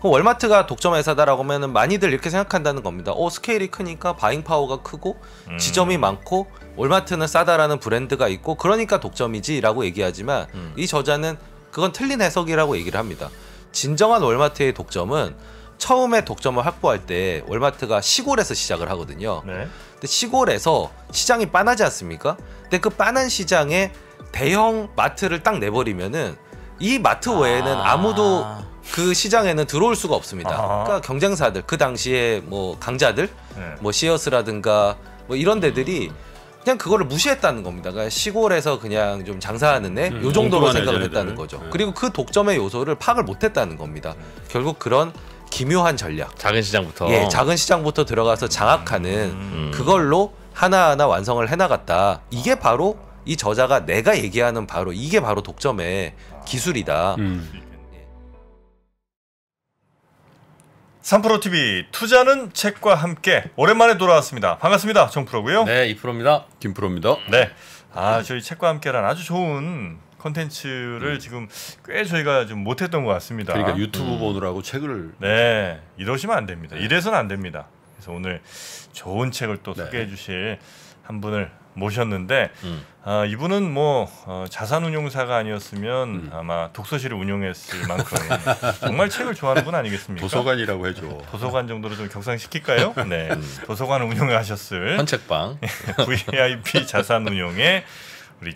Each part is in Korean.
그럼 월마트가 독점 회사다라고 하면은 많이들 이렇게 생각한다는 겁니다. 어 스케일이 크니까 바잉 파워가 크고 음. 지점이 많고 월마트는 싸다라는 브랜드가 있고 그러니까 독점이지라고 얘기하지만 음. 이 저자는 그건 틀린 해석이라고 얘기를 합니다. 진정한 월마트의 독점은 처음에 독점을 확보할 때 월마트가 시골에서 시작을 하거든요. 네. 근데 시골에서 시장이 빠나지 않습니까? 근데 그 빠난 시장에 대형 마트를 딱 내버리면은 이 마트 외에는 아... 아무도 그 시장에는 들어올 수가 없습니다. 아하. 그러니까 경쟁사들 그 당시에 뭐 강자들 네. 뭐 시어스라든가 뭐 이런 데들이 그냥 그거를 무시했다는 겁니다. 그러니까 시골에서 그냥 좀 장사하는 애, 음, 정도로 생각을 했다는 거죠. 네. 그리고 그 독점의 요소를 파악을 못했다는 겁니다. 음. 결국 그런 기묘한 전략. 작은 시장부터. 예, 작은 시장부터 들어가서 장악하는 음. 음. 그걸로 하나하나 완성을 해나갔다. 이게 바로 이 저자가 내가 얘기하는 바로 이게 바로 독점의 기술이다. 음. 삼프로TV 투자는 책과 함께 오랜만에 돌아왔습니다. 반갑습니다. 정프로고요. 네, 이프로입니다. 김프로입니다. 네. 아, 저희 책과 함께라는 아주 좋은 컨텐츠를 음. 지금 꽤 저희가 좀 못했던 것 같습니다. 그러니까 음. 유튜브 음. 보느라고 책을 네, 이러시면 안 됩니다. 네. 이래서는 안 됩니다. 그래서 오늘 좋은 책을 또 네. 소개해 주실 한 분을 모셨는데 음. 아, 이분은 뭐 어, 자산운용사가 아니었으면 음. 아마 독서실을 운영했을 만큼 정말 책을 좋아하는 분 아니겠습니까? 도서관이라고 해줘. 도서관 정도로 좀 격상시킬까요? 네, 음. 도서관 운영하셨을 헌책방 VIP 자산운용의 우리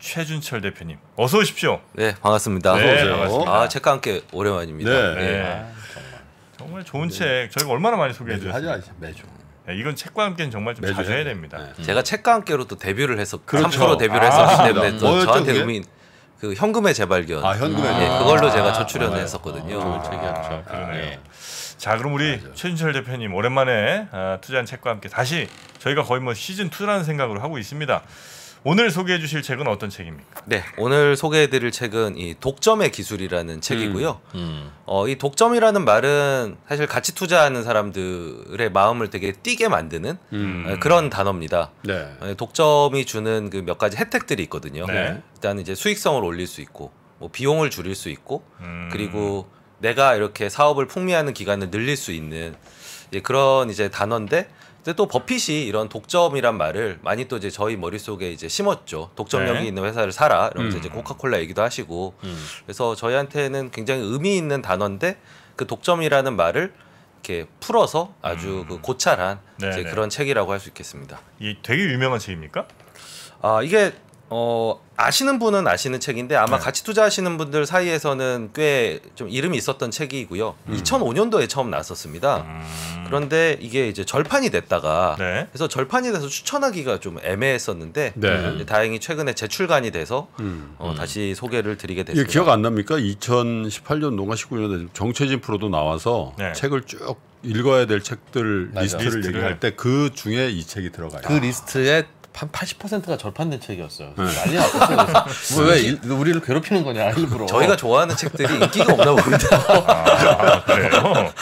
최준철 대표님 어서 오십시오. 네 반갑습니다. 네, 반갑습니다. 아 책과 함께 오랜만입니다. 네. 네. 아, 정말. 정말 좋은 책 저희가 얼마나 많이 소개해 주셨어요. 매주. 네, 이건 책과 함께는 정말 좀 자주 해야 됩니다. 네. 음. 제가 책과 함께로 또 데뷔를 해서 그렇죠. 3% 데뷔를 했었기 아, 뭐 저한테 의미 그 현금의 재발견. 아, 현금의 예, 그걸로 아, 제가 첫 출연을 아, 했었거든요. 아, 책이었죠. 예. 그러네요. 자, 그럼 우리 맞아. 최준철 대표님 오랜만에 아, 투자한 책과 함께 다시 저희가 거의 뭐 시즌 2라는 생각으로 하고 있습니다. 오늘 소개해 주실 책은 어떤 책입니까? 네, 오늘 소개해 드릴 책은 이 독점의 기술이라는 음, 책이고요. 음. 어, 이 독점이라는 말은 사실 가치 투자하는 사람들의 마음을 되게 뛰게 만드는 음. 예, 그런 단어입니다. 네. 예, 독점이 주는 그 몇 가지 혜택들이 있거든요. 네. 일단 이제 수익성을 올릴 수 있고 뭐 비용을 줄일 수 있고 음. 그리고 내가 이렇게 사업을 풍미하는 기간을 늘릴 수 있는 예, 그런 이제 단어인데 근데 또 버핏이 이런 독점이란 말을 많이 또 이제 저희 머릿속에 이제 심었죠. 독점력이 네. 있는 회사를 사라. 이러면서 음. 이제 코카콜라 얘기도 하시고. 음. 그래서 저희한테는 굉장히 의미 있는 단어인데 그 독점이라는 말을 이렇게 풀어서 아주 음. 그 고찰한 이제 네, 네. 그런 책이라고 할 수 있겠습니다. 이 되게 유명한 책입니까? 아, 이게 어, 아시는 분은 아시는 책인데 아마 네. 같이 투자하시는 분들 사이에서는 꽤 좀 이름이 있었던 책이고요. 음. 2005년도에 처음 나왔었습니다. 음. 그런데 이게 이제 절판이 됐다가 네. 그래서 절판이 돼서 추천하기가 좀 애매했었는데 네. 다행히 최근에 재출간이 돼서 음. 어, 음. 다시 소개를 드리게 됐습니다. 기억 안 납니까? 2 0 1 8년도가1 9년에 정체진 프로도 나와서 네. 책을 쭉 읽어야 될 책들 맞아. 리스트를, 얘기할 때 그 중에 이 책이 들어가요. 그 리스트에 한 80%가 절판된 책이었어요. 네. 난리 났었어요. 왜 일, 우리를 괴롭히는 거냐 일부러. 저희가 좋아하는 책들이 인기가 없나 봅니다. 아, 아, 그래요?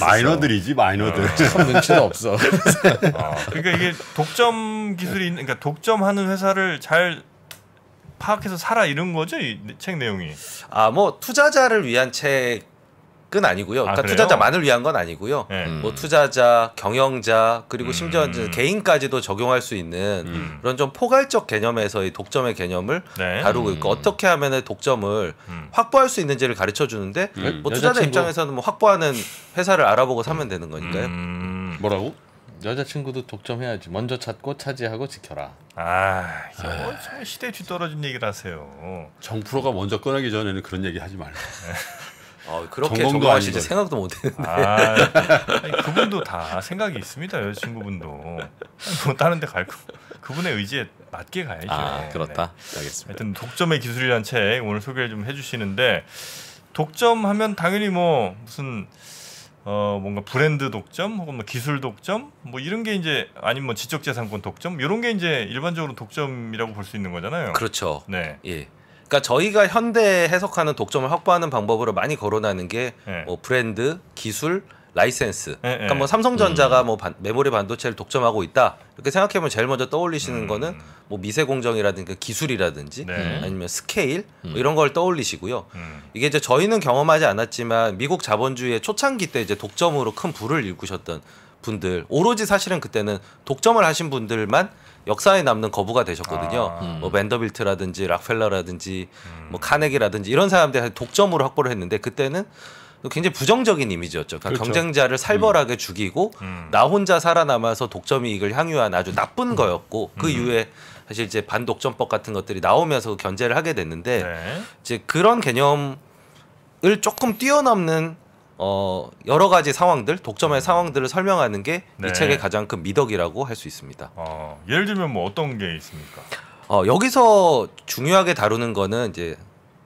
마이너들이지 마이너들. 네, 참 눈치도 없어. 아. 그러니까 이게 독점 기술이 그러니까 독점하는 회사를 잘 파악해서 살아 이런 거죠 이책 내용이. 아뭐 투자자를 위한 책. 은 아니고요. 그러니까 아, 그러니까 투자자만을 위한 건 아니고요. 네. 뭐 음. 투자자, 경영자 그리고 음. 심지어 개인까지도 적용할 수 있는 음. 그런 좀 포괄적 개념에서의 독점의 개념을 네. 다루고 있고 음. 어떻게 하면 독점을 확보할 수 있는지를 가르쳐 주는데 뭐 투자자 여자친구. 입장에서는 뭐 확보하는 회사를 알아보고 사면 되는 거니까요. 뭐라고? 여자친구도 독점해야지. 먼저 찾고 차지하고 지켜라. 아, 이거 아. 뭐 시대 뒤떨어진 얘기를 하세요. 정프로가 먼저 꺼내기 전에는 그런 얘기 하지 말고. 어, 그렇게 전공하실지 생각도 못했는데. 아, 그분도 다 생각이 있습니다. 여자친구분도 뭐 다른데 갈 거. 그분의 의지에 맞게 가야죠. 아, 그렇다. 네. 알겠습니다. 하여튼 독점의 기술이란 책 오늘 소개를 좀 해주시는데 독점하면 당연히 뭐 무슨 어 뭔가 브랜드 독점 혹은 뭐 기술 독점 뭐 이런 게 이제 아니면 뭐 지적재산권 독점 이런 게 이제 일반적으로 독점이라고 볼 수 있는 거잖아요. 그렇죠. 네. 예. 그러니까 저희가 현대 에 해석하는 독점을 확보하는 방법으로 많이 거론하는 게뭐 예. 브랜드, 기술, 라이센스. 에, 예, 예. 그러니까 뭐 삼성전자가 음. 뭐 반, 메모리 반도체를 독점하고 있다. 이렇게 생각해보면 제일 먼저 떠올리시는 음. 거는 뭐 미세 공정이라든가 기술이라든지 네. 아니면 스케일 뭐 음. 이런 걸 떠올리시고요. 음. 이게 이제 저희는 경험하지 않았지만 미국 자본주의의 초창기 때 이제 독점으로 큰 불을 일구셨던 분들 오로지 사실은 그때는 독점을 하신 분들만 역사에 남는 거부가 되셨거든요. 아. 뭐 음. 뭐 맨더빌트라든지 락펠러라든지 음. 뭐 카네기라든지 이런 사람들한테 독점으로 확보를 했는데 그때는 굉장히 부정적인 이미지였죠. 그러니까 그렇죠. 경쟁자를 살벌하게 음. 죽이고 음. 나 혼자 살아남아서 독점 이익을 향유한 아주 나쁜 음. 거였고 그 음. 이후에 사실 이제 반독점법 같은 것들이 나오면서 견제를 하게 됐는데 네. 이제 그런 개념을 조금 뛰어넘는 어, 여러 가지 상황들, 독점의 음. 상황들을 설명하는 게이 네. 책의 가장 큰 미덕이라고 할 수 있습니다. 어, 예를 들면 뭐 어떤 게 있습니까? 어, 여기서 중요하게 다루는 거는 이제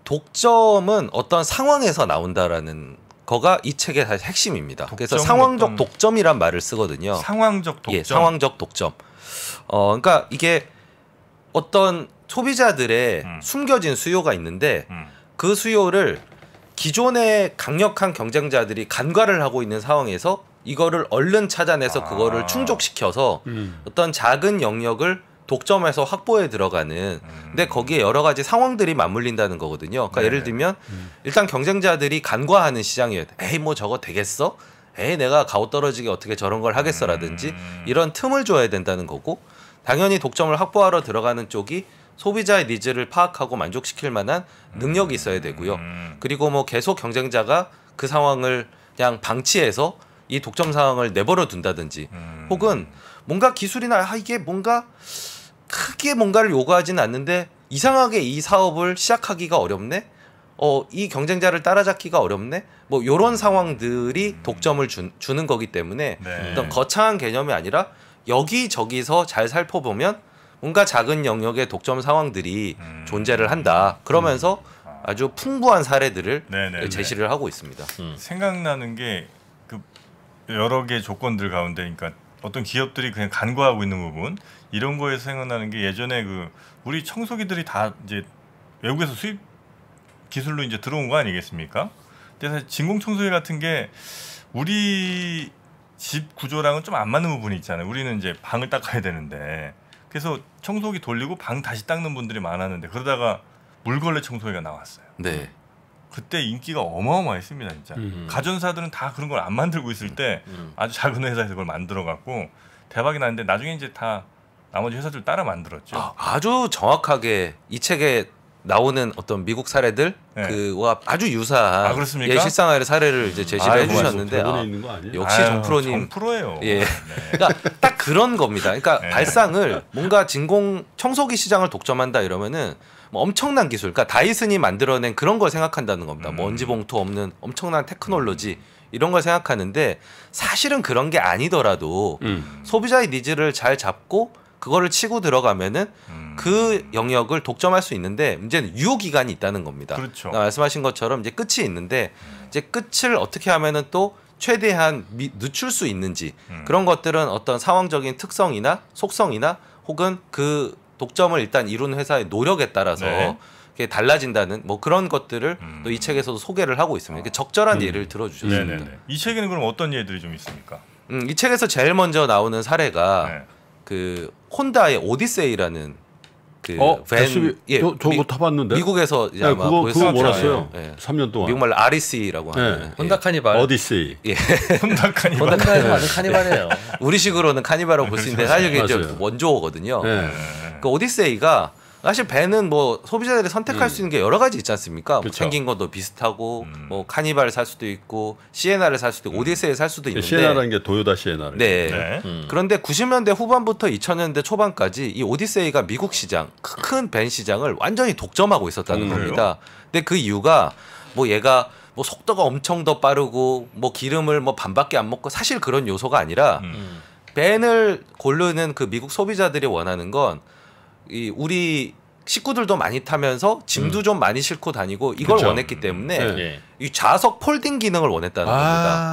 독점은 어떤 상황에서 나온다라는 거가 이 책의 사실 핵심입니다. 그래서 상황적 독점이란 말을 쓰거든요. 상황적 예, 독점. 예, 상황적 독점. 어, 그러니까 이게 어떤 소비자들의 음. 숨겨진 수요가 있는데 음. 그 수요를 기존의 강력한 경쟁자들이 간과를 하고 있는 상황에서 이거를 얼른 찾아내서 아. 그거를 충족시켜서 음. 어떤 작은 영역을 독점해서 확보에 들어가는 음. 근데 거기에 여러 가지 상황들이 맞물린다는 거거든요. 그러니까 네. 예를 들면 음. 일단 경쟁자들이 간과하는 시장이에요. 에이 뭐 저거 되겠어? 에이 내가 가오 떨어지게 어떻게 저런 걸 하겠어라든지 음. 이런 틈을 줘야 된다는 거고 당연히 독점을 확보하러 들어가는 쪽이 소비자의 니즈를 파악하고 만족시킬 만한 능력이 있어야 되고요. 음. 그리고 뭐 계속 경쟁자가 그 상황을 그냥 방치해서 이 독점 상황을 내버려 둔다든지 음. 혹은 뭔가 기술이나 아 이게 뭔가 크게 뭔가를 요구하지는 않는데 이상하게 이 사업을 시작하기가 어렵네. 어, 이 경쟁자를 따라잡기가 어렵네. 뭐 요런 음. 상황들이 독점을 주, 주는 거기 때문에 네. 어떤 거창한 개념이 아니라 여기저기서 잘 살펴보면 뭔가 작은 영역의 독점 상황들이 음. 존재를 한다. 그러면서 음. 아. 아주 풍부한 사례들을 네네 네, 네. 제시를 하고 있습니다. 음. 생각나는 게 그 여러 개 조건들 가운데 그러니까 어떤 기업들이 그냥 간과하고 있는 부분 이런 거에 생각나는 게 예전에 그 우리 청소기들이 다 이제 외국에서 수입 기술로 이제 들어온 거 아니겠습니까? 그래서 진공 청소기 같은 게 우리 집 구조랑은 좀 안 맞는 부분이 있잖아요. 우리는 이제 방을 닦아야 되는데 그래서 청소기 돌리고 방 다시 닦는 분들이 많았는데 그러다가 물걸레 청소기가 나왔어요. 네. 그때 인기가 어마어마했습니다 진짜. 음. 가전사들은 다 그런 걸 안 만들고 있을 때 음. 음. 아주 작은 회사에서 그걸 만들어 갖고 대박이 났는데 나중에 이제 다 나머지 회사들 따라 만들었죠. 아, 주 정확하게 이 책에 나오는 어떤 미국 사례들 네. 그와 아주 유사한 아, 그렇습니까? 예, 실상의 사례를 이제 제시를 해주셨는데 아, 역시 아유, 정 프로님 정프로예요. 예, 네. 그러니까 딱 그런 겁니다. 그러니까 네. 발상을 뭔가 진공 청소기 시장을 독점한다 이러면은 뭐 엄청난 기술, 그러니까 다이슨이 만들어낸 그런 걸 생각한다는 겁니다. 음. 먼지 봉투 없는 엄청난 테크놀로지. 이런 걸 생각하는데 사실은 그런 게 아니더라도 음. 소비자의 니즈를 잘 잡고 그거를 치고 들어가면은 음. 그 영역을 독점할 수 있는데 문제는 유효 기간이 있다는 겁니다. 그렇죠. 그러니까 말씀하신 것처럼 이제 끝이 있는데 이제 끝을 어떻게 하면은 또 최대한 미, 늦출 수 있는지 음. 그런 것들은 어떤 상황적인 특성이나 속성이나 혹은 그 독점을 일단 이룬 회사의 노력에 따라서 네. 그게 달라진다는 뭐 그런 것들을 음. 또이 책에서도 소개를 하고 있습니다. 이렇게 적절한 음. 예를 들어주셨습니다. 네네네. 네, 네. 이 책에는 그럼 어떤 예들이 좀 있습니까? 음, 이 책에서 제일 먼저 나오는 사례가 네. 그 혼다의 오디세이라는 그 어? 밴, 예, 저, 저거 미, 타봤는데 미국에서 네, 아마 그거 그거 몰랐어요 예. 3년 예. 동안 미국말로 아라고 네. 하는 예. 혼다 카니발 어디시 예. 혼다 카니발 혼다 카니발 카니발이에요. 우리식으로는 카니발로볼 수 있는데 사실 이게 원조어거든요. 네. 그 오디세이가 사실 배는 뭐 소비자들이 선택할 음. 수 있는 게 여러 가지 있지 않습니까? 뭐 생긴 것도 비슷하고 음. 뭐 카니발을 살 수도 있고 시에나를 살 수도 있고 음. 오디세이살 수도 있는데 시에나라는 게 도요다 시에나를 네. 네. 음. 음. 그런데 90년대 후반부터 2000년대 초반까지 이 오디세이가 미국 시장 큰 벤 시장을 완전히 독점하고 있었다는 음, 겁니다. 근데 그 이유가 뭐 얘가 뭐 속도가 엄청 더 빠르고 뭐 기름을 뭐 반밖에 안 먹고 사실 그런 요소가 아니라 벤을 고르는 그 미국 소비자들이 원하는 건이 우리 식구들도 많이 타면서 짐도 음. 좀 많이 싣고 다니고 이걸 그쵸? 그렇죠. 원했기 때문에 네. 예. 이 좌석 폴딩 기능을 원했다는 아,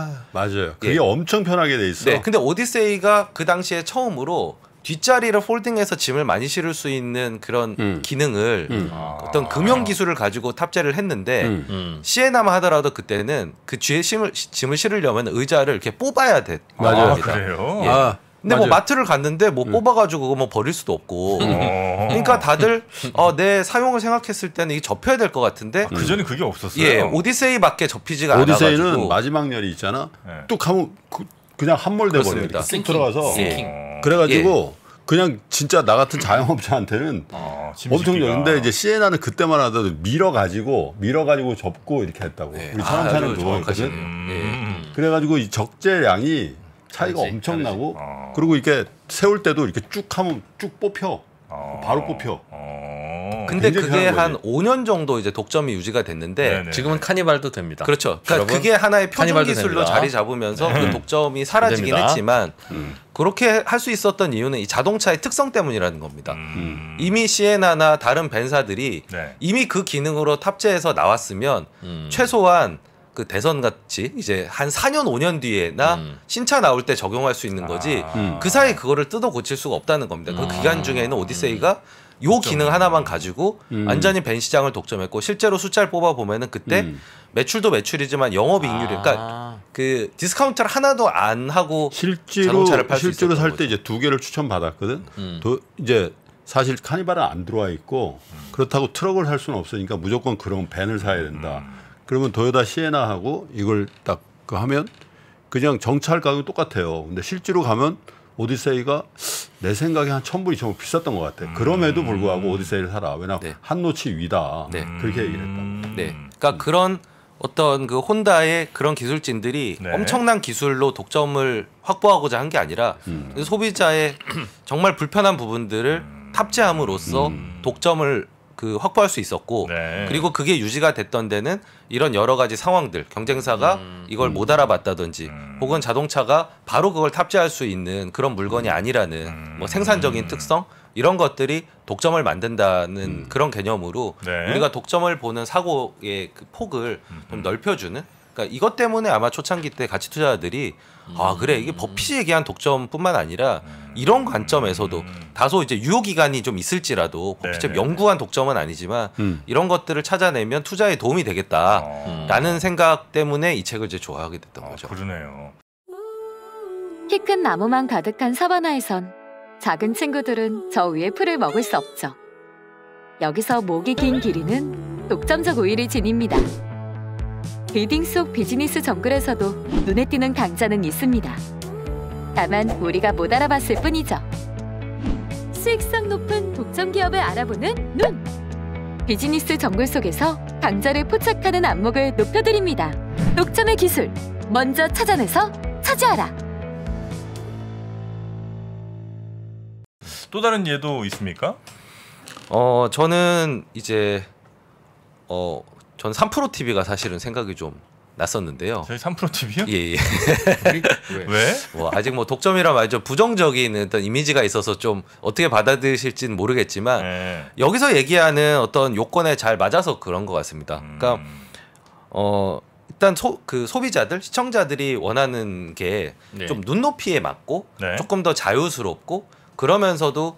겁니다. 맞아요. 예. 그게 예. 엄청 편하게 돼 있어. 네, 근데 오디세이가 그 당시에 처음으로 뒷자리를 폴딩해서 짐을 많이 실을 수 있는 그런 음. 기능을 음. 아. 어떤 금형 기술을 가지고 탑재를 했는데 음. 음. 시에나만 하더라도 그때는 그 뒤에 짐을, 짐을 실으려면 의자를 이렇게 뽑아야 돼. 맞아요. 아, 아, 그래요. 예. 아. 근데 뭐 맞아요. 뭐 마트를 갔는데 뭐 예. 뽑아가지고 뭐 버릴 수도 없고. 어. 그러니까 다들 어, 내 사용을 생각했을 때는 이 접혀야 될 것 같은데. 아, 그 전에 그게 없었어요. 예, 오디세이밖에 접히지가 않아가지고. 오디세이는 마지막 열이 있잖아. 네. 또 가면 그, 그냥 함몰돼 버립니다쑥 들어가서. 예. 그래가지고. 예. 그냥 진짜 나 같은 자영업자한테는 아, 엄청 좋는데 이제 시에나는 그때만 하더라도 밀어 가지고 밀어 가지고 접고 이렇게 했다고 네. 우리 차량차는 누워 아, 있거든. 예. 음. 그래가지고 이 적재량이 차이가 다르지, 엄청나고 다르지. 어. 그리고 이렇게 세울 때도 이렇게 쭉 하면 쭉 뽑혀 어. 바로 뽑혀. 어. 근데 그게 한거 5년 정도 이제 독점이 유지가 됐는데 네네. 지금은 카니발도 됩니다. 그렇죠. 그러니까 여러분, 그게 하나의 표준 기술로 됩니다. 자리 잡으면서 네. 그 음. 독점이 사라지긴 했지만 음. 그렇게 할 수 있었던 이유는 이 자동차의 특성 때문이라는 겁니다. 음. 이미 시에나나 다른 벤사들이 네. 이미 그 기능으로 탑재해서 나왔으면 음. 최소한 그 대선 같이 이제 한 4년 5년 뒤에나 음. 신차 나올 때 적용할 수 있는 거지 아. 음. 그 사이 그거를 뜯어 고칠 수가 없다는 겁니다. 그 음. 기간 중에는 오디세이가 음. 요 그렇죠. 기능 하나만 가지고 음. 완전히 벤 시장을 독점했고 실제로 숫자를 뽑아 보면은 그때 음. 매출도 매출이지만 영업 이익률 아. 그러니까 그 디스카운트를 하나도 안 하고 실제로 실제로 살 때 이제 두 개를 추천받았거든. 음. 도, 이제 사실 카니발은 안 들어와 있고 그렇다고 트럭을 살 수는 없으니까 무조건 그런 밴을 사야 된다. 음. 그러면 도요다 시에나하고 이걸 딱그 하면 그냥 정찰 가격 똑같아요. 근데 실제로 가면 오디세이가 내 생각에 한 천불, 이 정말 비쌌던 것 같아. 음. 그럼에도 불구하고 오디세이를 사라. 왜냐 네. 한 노치 위다. 네. 그렇게 얘기를 했다. 음. 네. 그러니까 음. 그런 어떤 그 혼다의 그런 기술진들이 네. 엄청난 기술로 독점을 확보하고자 한 게 아니라 음. 그 소비자의 정말 불편한 부분들을 탑재함으로써 음. 독점을 그 확보할 수 있었고 네. 그리고 그게 유지가 됐던 데는 이런 여러 가지 상황들 경쟁사가 음. 이걸 못 알아봤다든지 음. 혹은 자동차가 바로 그걸 탑재할 수 있는 그런 물건이 음. 아니라는 음. 뭐 생산적인 음. 특성 이런 것들이 독점을 만든다는 그런 개념으로 네. 우리가 독점을 보는 사고의 그 폭을 좀 넓혀주는 그러니까 이것 때문에 아마 초창기 때 가치 투자자들이 음. 아 그래 이게 버핏에대한 독점뿐만 아니라 음. 이런 관점에서도 음. 다소 이제 유효 기간이 좀 있을지라도 버핏처럼 영구한 네. 독점은 아니지만 음. 이런 것들을 찾아내면 투자에 도움이 되겠다라는 어. 생각 때문에 이 책을 이제 좋아하게 됐던 아, 거죠. 그러네요. 키큰 나무만 가득한 사바나에선 작은 친구들은 저 위에 풀을 먹을 수 없죠. 여기서 목이 긴 길이는 독점적 우위를 지닙니다. 빌딩속 비즈니스 정글에서도 눈에 띄는 강자는 있습니다. 다만 우리가 못 알아봤을 뿐이죠. 수익성 높은 독점 기업을 알아보는 눈! 비즈니스 정글 속에서 강자를 포착하는 안목을 높여드립니다. 독점의 기술, 먼저 찾아내서 차지하라! 또 다른 예도 있습니까? 어 저는 이제 어전 3프로 TV가 사실은 생각이 좀 났었는데요. 저희 3프로 TV요? 예, 예. 왜? 왜? 뭐 아직 뭐 독점이라 말이죠. 부정적인 어떤 이미지가 있어서 좀 어떻게 받아들이실지는 모르겠지만 네. 여기서 얘기하는 어떤 요건에 잘 맞아서 그런 것 같습니다. 음. 그러니까 어 일단 소, 그 소비자들 시청자들이 원하는 게좀 네. 눈높이에 맞고 네. 조금 더 자유스럽고 그러면서도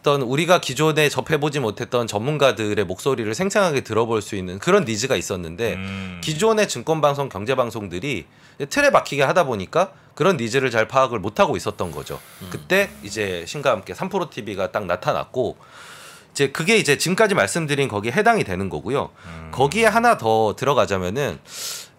어떤 우리가 기존에 접해보지 못했던 전문가들의 목소리를 생생하게 들어볼 수 있는 그런 니즈가 있었는데 음. 기존의 증권방송 경제방송들이 틀에 박히게 하다 보니까 그런 니즈를 잘 파악을 못하고 있었던 거죠 음. 그때 이제 신과 함께 삼프로 t v 가딱 나타났고 이제 그게 이제 지금까지 말씀드린 거기에 해당이 되는 거고요 음. 거기에 하나 더 들어가자면은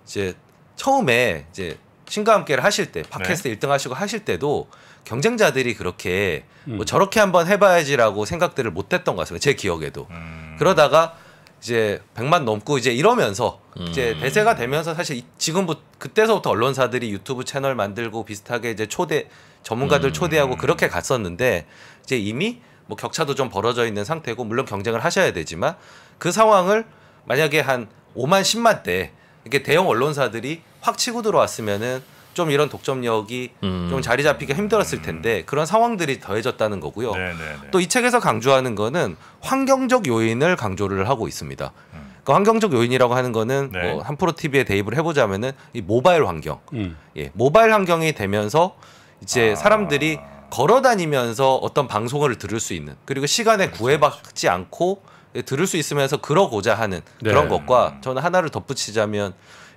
이제 처음에 이제 신과 함께를 하실 때 팟캐스트 네. 1등 하시고 하실 때도 경쟁자들이 그렇게 뭐 음. 뭐 저렇게 한번 해봐야지라고 생각들을 못했던 것 같습니다. 제 기억에도 음. 그러다가 이제 100만 넘고 이제 이러면서 음. 이제 대세가 되면서 사실 지금부터 그때서부터 언론사들이 유튜브 채널 만들고 비슷하게 이제 초대 전문가들 음. 초대하고 그렇게 갔었는데 이제 이미 뭐 격차도 좀 벌어져 있는 상태고 물론 경쟁을 하셔야 되지만 그 상황을 만약에 한 5만 10만 대 이렇게 대형 언론사들이 확 치고 들어왔으면은 좀 이런 독점력이 음. 좀 자리 잡히기 힘들었을 음. 텐데 그런 상황들이 더해졌다는 거고요. 네, 네, 네. 또이 책에서 강조하는 거는 환경적 요인을 강조를 하고 있습니다. 음. 그 환경적 요인이라고 하는 거는 네. 뭐 한프로 TV에 대입을 해보자면은 이 모바일 환경, 음. 예, 모바일 환경이 되면서 이제 아. 사람들이 걸어 다니면서 어떤 방송을 들을 수 있는 그리고 시간에 그렇죠, 구애받지 그렇죠. 않고 예, 들을 수 있으면서 그러고자 하는 네. 그런 것과 음. 저는 하나를 덧붙이자면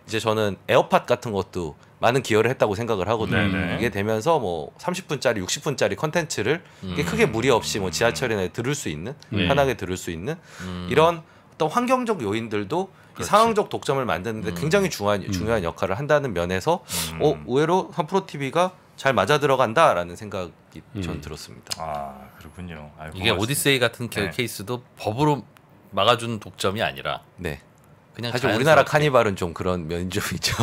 이제 저는 에어팟 같은 것도 많은 기여를 했다고 생각을 하거든요. 네네. 네. 이게 되면서 뭐 30분짜리, 60분짜리 컨텐츠를 음. 크게 무리 없이 뭐 지하철이나 들을 수 있는 네. 편하게 들을 수 있는 음. 이런 어떤 환경적 요인들도 그렇죠. 상황적 독점을 만드는데 음. 굉장히 중요한 음. 중요한 역할을 한다는 면에서 음. 어 의외로 선프로 TV가 잘 맞아 들어간다라는 생각이 음. 전 들었습니다. 아 그렇군요. 아유, 이게 고맙습니다. 오디세이 같은 네. 케이스도 법으로 막아주는 독점이 아니라 네. 그냥 사실 우리나라 카니발은 좀 그런 면이 좀 있죠.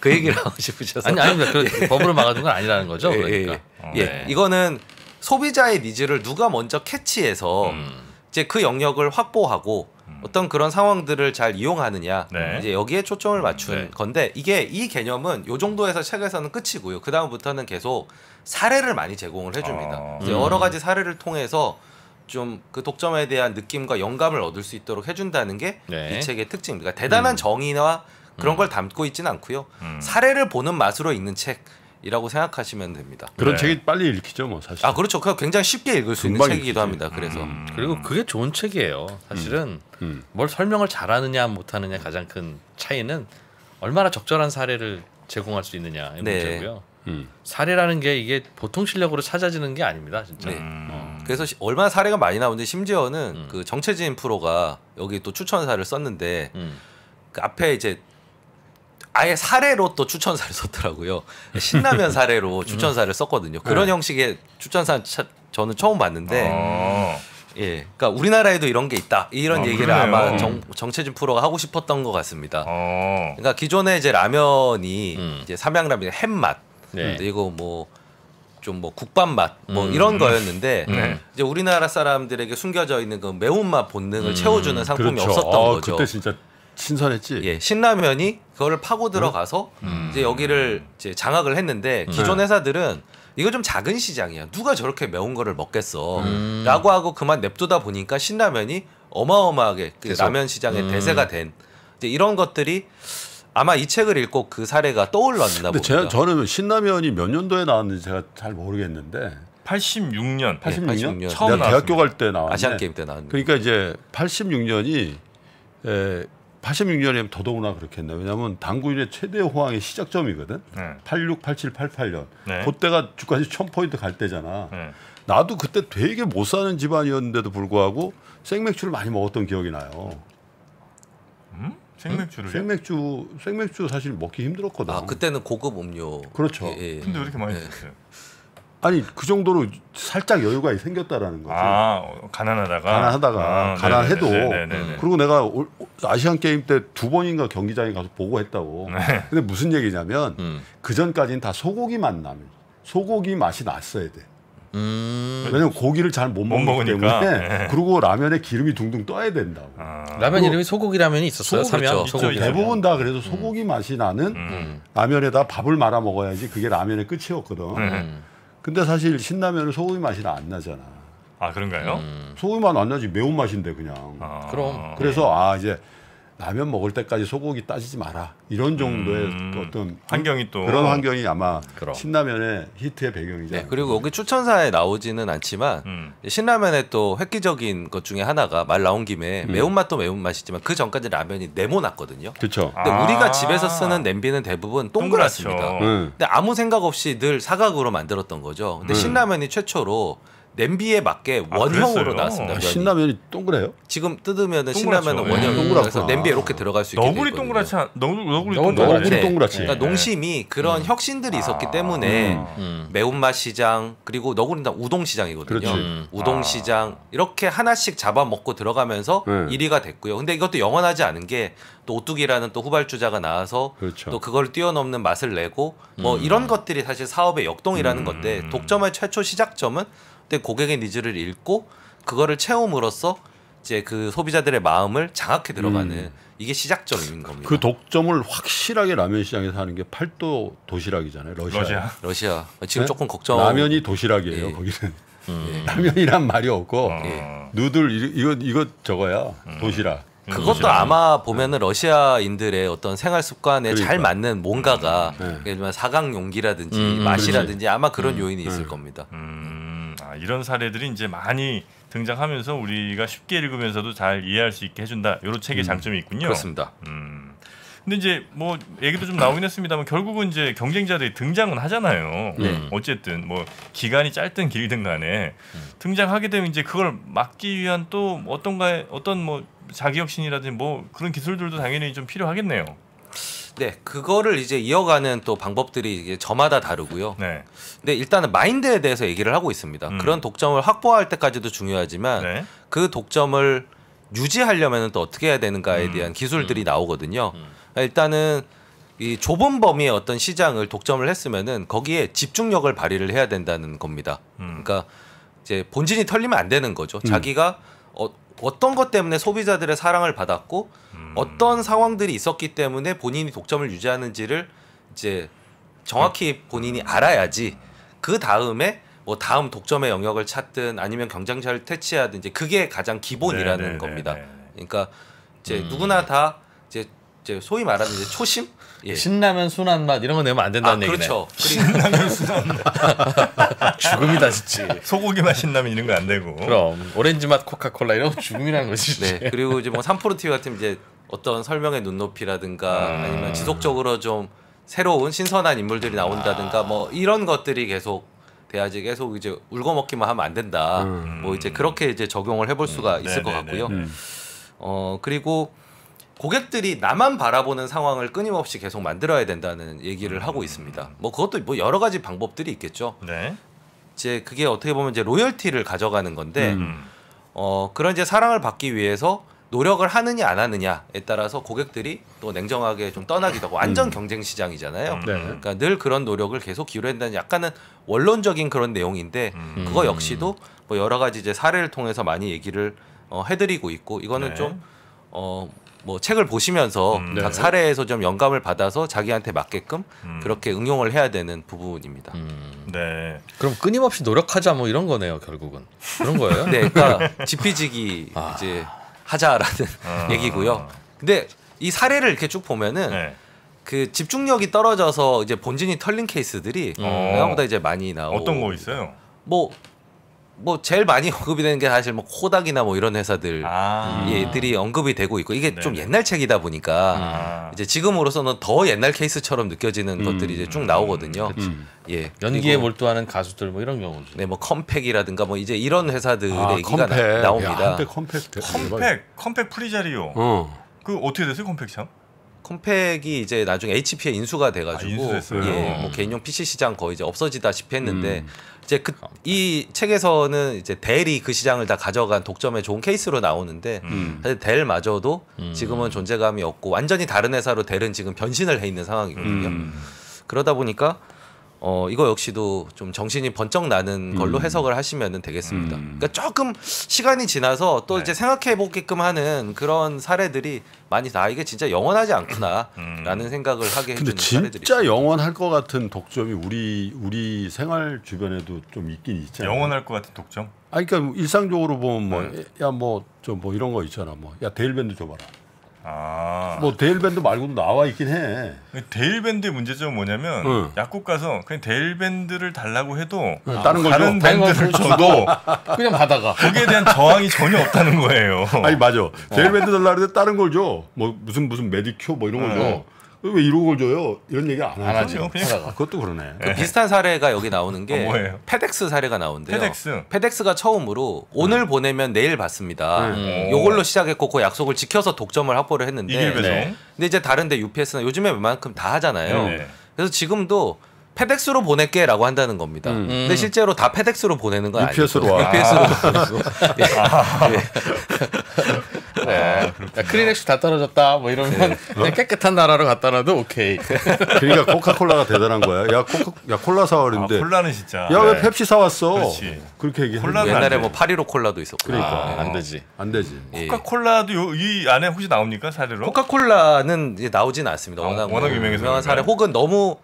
그 얘기를 하고 싶으셔서 아니 아닙니다. 그 법으로 막아둔 건 아니라는 거죠. 예, 그러니까 예, 예, 어, 예. 네. 이거는 소비자의 니즈를 누가 먼저 캐치해서 음. 이제 그 영역을 확보하고 음. 어떤 그런 상황들을 잘 이용하느냐 네. 이제 여기에 초점을 맞춘 네. 건데 이게 이 개념은 요 정도에서 책에서는 끝이고요. 그 다음부터는 계속 사례를 많이 제공을 해줍니다. 어. 여러 음. 가지 사례를 통해서 좀그 독점에 대한 느낌과 영감을 얻을 수 있도록 해준다는 게이 네. 책의 특징. 입니까 그러니까 대단한 음. 정의나 그런 음. 걸 담고 있지는 않고요. 음. 사례를 보는 맛으로 읽는 책이라고 생각하시면 됩니다. 그런 네. 책이 빨리 읽히죠, 뭐 사실. 아 그렇죠. 그 굉장히 쉽게 읽을 수 있는 책이기도 읽히지. 합니다. 그래서 음. 음. 그리고 그게 좋은 책이에요. 사실은 음. 뭘 설명을 잘하느냐 못하느냐 가장 큰 차이는 얼마나 적절한 사례를 제공할 수 있느냐 이 네. 문제고요. 사례라는 게 이게 보통 실력으로 찾아지는 게 아닙니다, 진짜. 네. 그래서 시, 얼마나 사례가 많이 나오는데 심지어는 음. 그정체진 프로가 여기 또 추천사를 썼는데 음. 그 앞에 이제 아예 사례로 또 추천사를 썼더라고요. 신라면 사례로 추천사를 음. 썼거든요. 그런 네. 형식의 추천사 저는 처음 봤는데 어. 예, 그러니까 우리나라에도 이런 게 있다 이런 어, 얘기를 그러네요. 아마 음. 정, 정채진 프로가 하고 싶었던 것 같습니다. 어. 그러니까 기존에 이제 라면이 음. 이제 삼양라면 햇맛 네. 그리고 뭐 좀뭐 국밥 맛뭐 음, 이런 음. 거였는데 음. 네. 이제 우리나라 사람들에게 숨겨져 있는 그 매운맛 본능을 채워주는 상품이 그렇죠. 없었던 아, 거죠. 그때 진짜 신선했지. 예, 신라면이 그거를 파고 들어가서 이제 여기를 이제 장악을 했는데 네. 기존 회사들은 이거 좀 작은 시장이야. 누가 저렇게 매운 거를 먹겠어. 라고 하고 그만 냅두다 보니까 신라면이 어마어마하게 그 라면 시장의 대세가 된 이제 이런 것들이 아마 이 책을 읽고 그 사례가 떠올랐나 근 봅니다. 제, 저는 신라면이 몇 년도에 나왔는지 제가 잘 모르겠는데 86년. 86년? 86년. 처음 내가 대학교 갈 때나왔는 아시안 게임 때나왔는 그러니까 이제 86년이 에, 86년이면 더더구나 그렇겠네. 왜냐하면 당구인의 최대 호황의 시작점이거든. 네. 86, 87, 88년. 네. 그때가 주까지 1000포인트 갈 때잖아. 네. 나도 그때 되게 못 사는 집안이었는데도 불구하고 생맥주를 많이 먹었던 기억이 나요. 음? 생맥주를 생맥주 생맥주 사실 먹기 힘들었거든. 아 그때는 고급 음료. 그렇죠. 예, 예. 근데 왜 이렇게 많이 예. 드셨어요? 아니 그 정도로 살짝 여유가 생겼다라는 거죠. 아 어, 가난하다가 가난하다가 아, 가난해도 네네네네 네, 네, 네. 그리고 내가 아시안 게임 때 두 번인가 경기장에 가서 보고 했다고. 네. 근데 무슨 얘기냐면 음. 그 전까지는 다 소고기 맛 나면 소고기 맛이 났어야 돼. 음. 왜냐면 고기를 잘 못 먹기 니까 때문에 네. 그리고 라면에 기름이 둥둥 떠야 된다고. 아. 라면 이름이 소고기 라면이 있었어요. 소고기, 사면 그렇죠. 소고기 대부분 다 그래서 소고기 음. 맛이 나는 음. 라면에다 밥을 말아 먹어야지 그게 라면의 끝이었거든. 네. 근데 사실 신라면은 소고기 맛이 안 나잖아. 아 그런가요? 음. 소고기 맛 안 나지 매운 맛인데 그냥. 아. 그럼. 그래서 아 이제 라면 먹을 때까지 소고기 따지지 마라 이런 음. 정도의 음, 어떤 환경이 또 그런 환경이 아마 그럼. 신라면의 히트의 배경이죠. 네, 그리고 여기 추천사에 나오지는 않지만 음. 신라면의 또 획기적인 것 중에 하나가 말 나온 김에 음. 매운맛도 매운맛이지만 그 전까지 라면이 네모났거든요. 그렇죠. 근데 아 우리가 집에서 쓰는 냄비는 대부분 동그랗습니다. 음. 근데 아무 생각 없이 늘 사각으로 만들었던 거죠. 근데 네. 신라면이 최초로 냄비에 맞게 아, 원형으로 그 나왔습니다. 아, 면이. 신라면이 동그래요? 지금 뜯으면 신라면 은 원형. 예. 그래서 냄비에 이렇게 들어갈 수 있게 너구리 돼 동그랗지 않, 너구리, 너구리 너구리 동그랗지. 네. 동그랗지. 그러니까 예. 농심이 그런 음. 혁신들이 있었기 아. 때문에 아, 음. 음. 매운맛 시장 그리고 너구리는 우동 시장이거든요. 음. 우동 시장 이렇게 하나씩 잡아먹고 들어가면서 네. 1위가 됐고요. 근데 이것도 영원하지 않은 게 또 오뚜기라는 또 후발주자가 나와서 그렇죠. 또 그걸 뛰어넘는 맛을 내고 뭐 음. 이런 것들이 사실 사업의 역동이라는 건데 음. 독점의 최초 시작점은 근데 고객의 니즈를 읽고 그거를 채움으로써 이제 그 소비자들의 마음을 장악해 들어가는 음. 이게 시작점인 겁니다. 그 독점을 확실하게 라면 시장에서 하는 게 팔도 도시락이잖아요. 러시아. 러시아. 러시아. 지금 네? 조금 걱정. 라면이 도시락이에요. 예. 거기는 음. 예. 음. 라면이란 말이 없고 어. 예. 음. 누들 이거 이거 저거야 도시락. 음. 그것도 그 아마 보면은 러시아인들의 어떤 생활 습관에 그러니까. 잘 맞는 뭔가가 음. 네. 예를 들면 사각 용기라든지 음, 맛이라든지 그 아마 그런 음, 요인이 있을 겁니다. 이런 사례들이 이제 많이 등장하면서 우리가 쉽게 읽으면서도 잘 이해할 수 있게 해준다. 이런 책의 음, 장점이 있군요. 그렇습니다. 음. 근데 이제 뭐 얘기도 좀 나오긴 했습니다만 결국은 이제 경쟁자들이 등장은 하잖아요. 네. 어쨌든 뭐 기간이 짧든 길든 간에 음. 등장하게 되면 이제 그걸 막기 위한 또 어떤가 어떤 뭐 자기 혁신이라든지 뭐 그런 기술들도 당연히 좀 필요하겠네요. 네, 그거를 이제 이어가는 또 방법들이 이제 저마다 다르고요. 네. 근데 일단은 마인드에 대해서 얘기를 하고 있습니다. 음. 그런 독점을 확보할 때까지도 중요하지만 네. 그 독점을 유지하려면 또 어떻게 해야 되는가에 음. 대한 기술들이 음. 나오거든요. 음. 그러니까 일단은 이 좁은 범위의 어떤 시장을 독점을 했으면은 거기에 집중력을 발휘를 해야 된다는 겁니다. 음. 그러니까 이제 본진이 털리면 안 되는 거죠. 음. 자기가 어, 어떤 것 때문에 소비자들의 사랑을 받았고 음. 어떤 상황들이 있었기 때문에 본인이 독점을 유지하는지를 이제 정확히 본인이 알아야지 그 다음에 뭐 다음 독점의 영역을 찾든 아니면 경쟁자를 퇴치하든 이제 그게 가장 기본이라는 네네네네. 네, 겁니다. 네, 네. 그러니까 이제 음. 누구나 다 이제 이제 소위 말하는 이제 초심? 예. 신라면 순한 맛 이런 거 내면 안 된다는 아, 얘기네. 그렇죠. 신라면 순한 맛. 죽음이다 진짜. 소고기 맛 신라면 이런 거 안 되고. 그럼 오렌지 맛 코카콜라 이런 거 죽음이라는 거지. 네. 그리고 이제 뭐 삼프로티비 같은 이제 어떤 설명의 눈높이라든가 음. 아니면 지속적으로 좀 새로운 신선한 인물들이 나온다든가 아. 뭐 이런 것들이 계속 돼야지 계속 이제 울고 먹기만 하면 안 된다. 음. 뭐 이제 그렇게 이제 적용을 해볼 수가 음. 있을 네네네. 것 네, 네, 같고요. 네. 음. 어 그리고 고객들이 나만 바라보는 상황을 끊임없이 계속 만들어야 된다는 얘기를 하고 음. 있습니다. 뭐 그것도 뭐 여러 가지 방법들이 있겠죠. 네. 이제 그게 어떻게 보면 이제 로열티를 가져가는 건데 음. 어 그런 이제 사랑을 받기 위해서 노력을 하느냐 안 하느냐에 따라서 고객들이 또 냉정하게 좀 떠나기도 하고 안전 음. 경쟁 시장이잖아요. 음. 네. 그러니까 늘 그런 노력을 계속 기울여야된다는 약간은 원론적인 그런 내용인데 음. 그거 역시도 뭐 여러 가지 이제 사례를 통해서 많이 얘기를 어, 해드리고 있고 이거는 네. 좀 어. 뭐 책을 보시면서 음, 네. 각 사례에서 좀 영감을 받아서 자기한테 맞게끔 음. 그렇게 응용을 해야 되는 부분입니다. 음. 네. 그럼 끊임없이 노력하자 뭐 이런 거네요 결국은 그런 거예요? 네, 그러니까 지피지기 아. 이제 하자라는 아. 얘기고요. 근데 이 사례를 이렇게 쭉 보면은 네. 그 집중력이 떨어져서 이제 본진이 털린 케이스들이 그 생각보다 이제 많이 나오고 어떤 거 있어요? 뭐뭐 제일 많이 언급이 되는 게 사실 뭐 코닥이나 뭐 이런 회사들 아. 얘들이 예, 언급이 되고 있고 이게 네. 좀 옛날 책이다 보니까 아. 이제 지금으로서는 더 옛날 케이스처럼 느껴지는 음. 것들이 이제 쭉 나오거든요. 음. 예 연기에 몰두하는 가수들 뭐 이런 경우도 네뭐 컴팩이라든가 뭐 이제 이런 회사들의 아, 얘기가 컴팩. 나, 옵니다 컴팩 컴팩 컴팩 프리자리오. 어. 그 어떻게 됐어요 컴팩 참? 컴팩이 이제 나중에 HP에 인수가 돼가지고 아, 예, 뭐 개인용 PC 시장 거의 이제 없어지다시피 했는데 음. 이제 그 이 책에서는 이제 델이 그 시장을 다 가져간 독점의 좋은 케이스로 나오는데 음. 사실 델마저도 음. 지금은 존재감이 없고 완전히 다른 회사로 델은 지금 변신을 해 있는 상황이거든요. 음. 그러다 보니까 어 이거 역시도 좀 정신이 번쩍 나는 걸로 음. 해석을 하시면 되겠습니다. 음. 그러니까 조금 시간이 지나서 또 네. 이제 생각해 보게끔 하는 그런 사례들이 많이 나 아, 이게 진짜 영원하지 않구나라는 음. 생각을 하게 해주는 사례들이. 진짜 영원할 것 같은 독점이 우리 우리 생활 주변에도 좀 있긴 있잖아요. 영원할 것 같은 독점? 아 그러니까 일상적으로 보면 뭐 야 뭐 좀뭐 네. 뭐, 뭐 이런 거 있잖아. 뭐야 데일밴드 줘봐라. 아. 뭐 데일밴드 말고도 나와 있긴 해. 그 데일밴드의 문제점은 뭐냐면 응. 약국 가서 그냥 데일밴드를 달라고 해도 응, 네, 다른 걸 다른 밴드를 줘도 그냥 받아가. 거기에 대한 저항이 전혀 없다는 거예요. 아니 맞아. 어. 데일밴드 달라고 해도 다른 걸 줘. 뭐 무슨 무슨 메디큐 뭐 이런 걸 어. 줘. 왜 1억을 줘요? 이런 얘기 안, 안 하죠. 회사 그러니까 그것도 그러네. 예. 그 비슷한 사례가 여기 나오는 게 어, 페덱스 사례가 나오는데요. 페덱스. 페덱스가 처음으로 오늘 음. 보내면 내일 받습니다. 네. 음. 요걸로 시작했고 그 약속을 지켜서 독점을 확보를 했는데. 이길 배송. 네. 근데 이제 다른데 UPS나 요즘에 웬만큼 다 하잖아요. 네 그래서 지금도 페덱스로 보낼게라고 한다는 겁니다. 음. 근데 실제로 다 페덱스로 보내는 건 아니에요. UPS로 와. UPS로. 아. 아. 예. 아. 예. 네. 아, 야, 크리넥스 다 떨어졌다. 뭐 이러면 그 깨끗한 나라로 갔다라도 오케이. 그러니까 코카콜라가 대단한 거야. 야, 코카, 야 콜라 사왔인데 아, 콜라는 진짜. 야, 왜 네. 펩시 사왔어? 그렇게 얘기해. 콜라 옛날에 뭐 파리로 콜라도 있었고. 그러니까 아, 네. 안 되지. 안 되지. 예. 코카콜라도 요, 이 안에 혹시 나옵니까 사례로? 코카콜라는 이제 나오진 않습니다. 아, 워낙, 워낙 뭐 유명한 사례 혹은 너무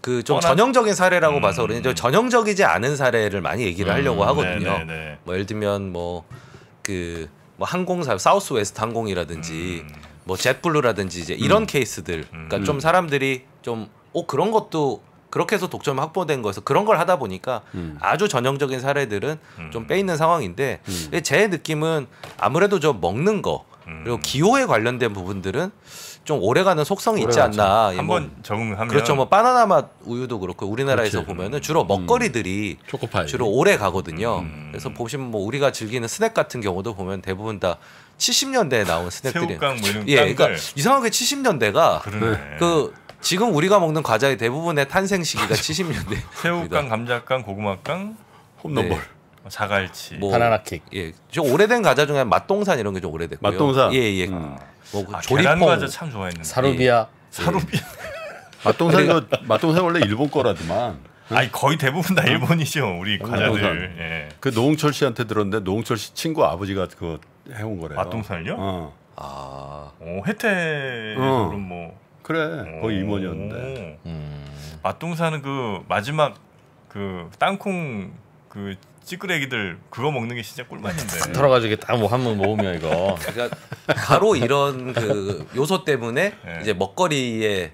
그 좀 전형적인 사례라고 음, 봐서 그런데 전형적이지 않은 사례를 많이 얘기를 음. 하려고 음, 하거든요. 네네네. 뭐 예를 들면 뭐그 뭐 항공사 사우스웨스트 항공이라든지 음. 뭐 j 블루라든지 이제 이런 음. 케이스들 그러니까 음. 좀 사람들이 좀어 그런 것도 그렇게 해서 독점 확보된 거에서 그런 걸 하다 보니까 음. 아주 전형적인 사례들은 음. 좀 빼있는 상황인데 음. 제 느낌은 아무래도 좀 먹는 거 그리고 음. 기호에 관련된 부분들은 좀 오래가는 속성이 있지 않나. 예, 뭐 한번 뭐, 적응하면 그렇죠. 뭐 바나나 맛 우유도 그렇고 우리나라에서 그렇 보면은 주로 음. 먹거리들이 음. 초코파이 주로 오래 가거든요. 음. 그래서 보시면 뭐 우리가 즐기는 스낵 같은 경우도 보면 대부분 다 70년대에 나온 스낵들이 뭐 예, 그러니까 이상하게 70년대가 그러네. 그 지금 우리가 먹는 과자의 대부분의 탄생 시기가 70년대. 새우깡, 감자깡, 고구마깡, 홈런볼. 네. 뭐 사갈치, 뭐, 바나나킥. 예, 좀 오래된 과자 중에 맛동산 이런 게 좀 오래됐고요. 맛동산. 예, 예. 음. 뭐 그 아, 조리퐁. 과자 참 좋아했는데. 사루비아. 예. 사루비아. 예. 맛동산도 맛동산 원래 일본 거라지만 응? 음. 아니 거의 대부분 다 일본이죠 우리 음. 과자들. 예. 그 노홍철 씨한테 들었는데 노홍철 씨 친구 아버지가 그거 해온 거래요. 맛동산요? 어. 아. 오 어, 혜태 어. 뭐. 그래 거의 어. 임원이었는데. 음. 맛동산은 그 마지막 그 땅콩 그 찌끄레기들 그거 먹는 게 진짜 꿀맛인데. 털어가지고 다뭐 한번 모으면 이거. 그러니까 바로 이런 그 요소 때문에 네. 이제 먹거리에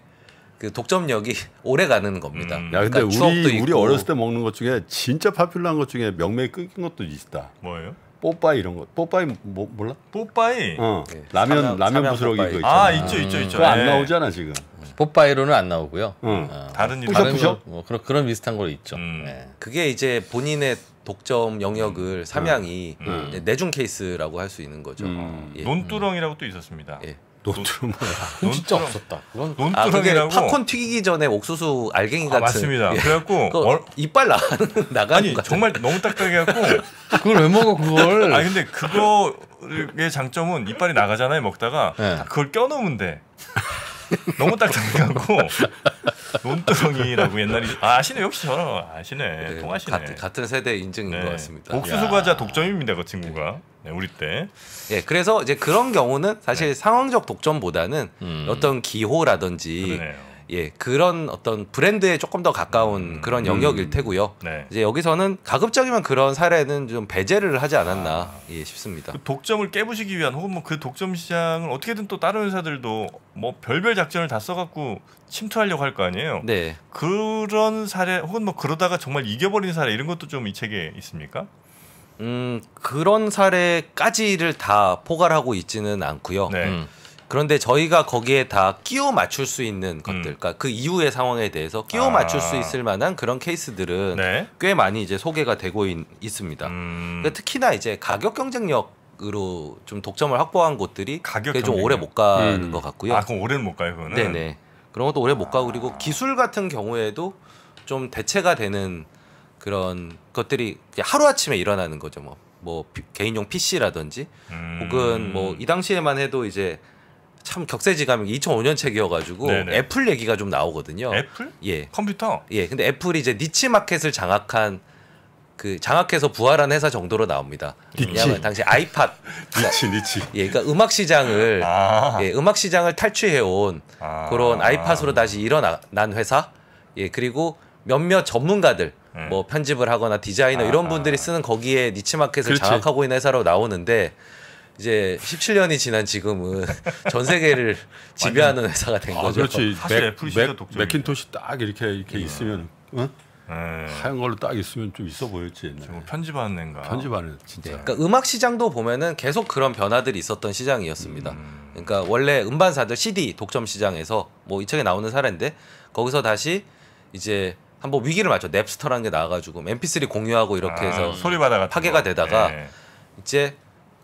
그 독점력이 오래 가는 겁니다. 음. 야 근데 그러니까 우리 우리 어렸을 때 먹는 것 중에 진짜 파퓰러한 것 중에 명맥 끊긴 것도 있다. 뭐예요? 뽀빠이 이런 거. 뽀빠이 뭐, 몰라? 뽀빠이. 어. 네. 라면 삼양, 라면 부스러기 그거 있잖아. 아, 있죠, 있죠, 있죠. 그안 예. 나오잖아, 지금. 뽀빠이로는 안 나오고요. 응. 어, 다른 부셔, 다른 부뭐 그런 그런 비슷한 거 있죠. 음. 네. 그게 이제 본인의 독점 영역을 음. 삼양이 음. 음. 내중 케이스라고 할 수 있는 거죠. 음. 예. 논두렁이라고 또 있었습니다. 예. 논두렁 아, 진짜 없었다. 아, 논두렁이라고 아, 팝콘 튀기기 전에 옥수수 알갱이 아, 같은. 아, 맞습니다. 예. 그래갖고 얼... 이빨 나 나가는 거 정말 너무 딱딱해갖고 그걸 왜 먹어 그걸? 아 근데 그거의 장점은 이빨이 나가잖아요 먹다가 네. 그걸 껴놓으면 돼. 너무 딱딱하고 논두렁이라고 옛날에 아, 아시네 역시 저는 아시네 네, 통하시네 같은, 같은 세대 인증인 네. 것 같습니다. 복수수 과자 독점입니다 그 친구가 네, 우리 때. 예, 그래서 이제 그런 경우는 사실 네. 상황적 독점보다는 음. 어떤 기호라든지. 그러네요. 예 그런 어떤 브랜드에 조금 더 가까운 음. 그런 영역일 음. 테고요. 네. 이제 여기서는 가급적이면 그런 사례는 좀 배제를 하지 않았나 아. 예, 싶습니다. 그 독점을 깨부시기 위한 혹은 뭐 그 독점 시장을 어떻게든 또 다른 회사들도 뭐 별별 작전을 다 써갖고 침투하려고 할 거 아니에요. 네. 그런 사례 혹은 뭐 그러다가 정말 이겨버린 사례 이런 것도 좀 이 책에 있습니까? 음 그런 사례까지를 다 포괄하고 있지는 않고요. 네. 음. 그런데 저희가 거기에 다 끼워 맞출 수 있는 음. 것들, 음. 그러니까 그니까그 이후의 상황에 대해서 끼워 아. 맞출 수 있을 만한 그런 케이스들은 네. 꽤 많이 이제 소개가 되고 있, 습니다 음. 특히나 이제 가격 경쟁력 으로 좀 독점을 확보한 곳들이 가격 좀 오래 못 가는 음. 것 같고요. 아 그럼 오래는 못 가요 그거는. 네네. 그런 것도 오래 못 가고 그리고 아. 기술 같은 경우에도 좀 대체가 되는 그런 것들이 하루 아침에 일어나는 거죠 뭐. 뭐 개인용 PC라든지 음. 혹은 뭐 이 당시에만 해도 이제 참 격세지감이 2005년 책이어가지고 네네. 애플 얘기가 좀 나오거든요. 애플? 예. 컴퓨터? 예. 근데 애플이 이제 니치 마켓을 장악한 그 장악해서 부활한 회사 정도로 나옵니다. 왜니면 당시 아이팟. 니치 니치. 예, 그러니까 음악 시장을 아. 예, 음악 시장을 탈취해 온 아. 그런 아이팟으로 다시 일어난 회사. 예, 그리고 몇몇 전문가들 음. 뭐 편집을 하거나 디자이너 아. 이런 분들이 쓰는 거기에 니치 마켓을 그렇지. 장악하고 있는 회사로 나오는데 이제 17년이 지난 지금은 전 세계를 지배하는 회사가 된 아, 거죠. 그렇지. 맥, 맥, 맥킨토시 딱 이렇게 이렇게 네. 있으면 응? 어? 네. 하얀 걸로 딱 있으면 좀 있어 보였지. 뭐 편집하는 인가 편집하는 진짜. 네. 그러니까 음악 시장도 보면은 계속 그런 변화들이 있었던 시장이었습니다. 음. 그러니까 원래 음반사들 CD 독점 시장에서 뭐 이 책에 나오는 사례인데 거기서 다시 이제 한번 위기를 맞죠. 넵스터라는 게 나와가지고 MP3 공유하고 이렇게 아, 해서 아, 소리 파괴가 되다가 네. 이제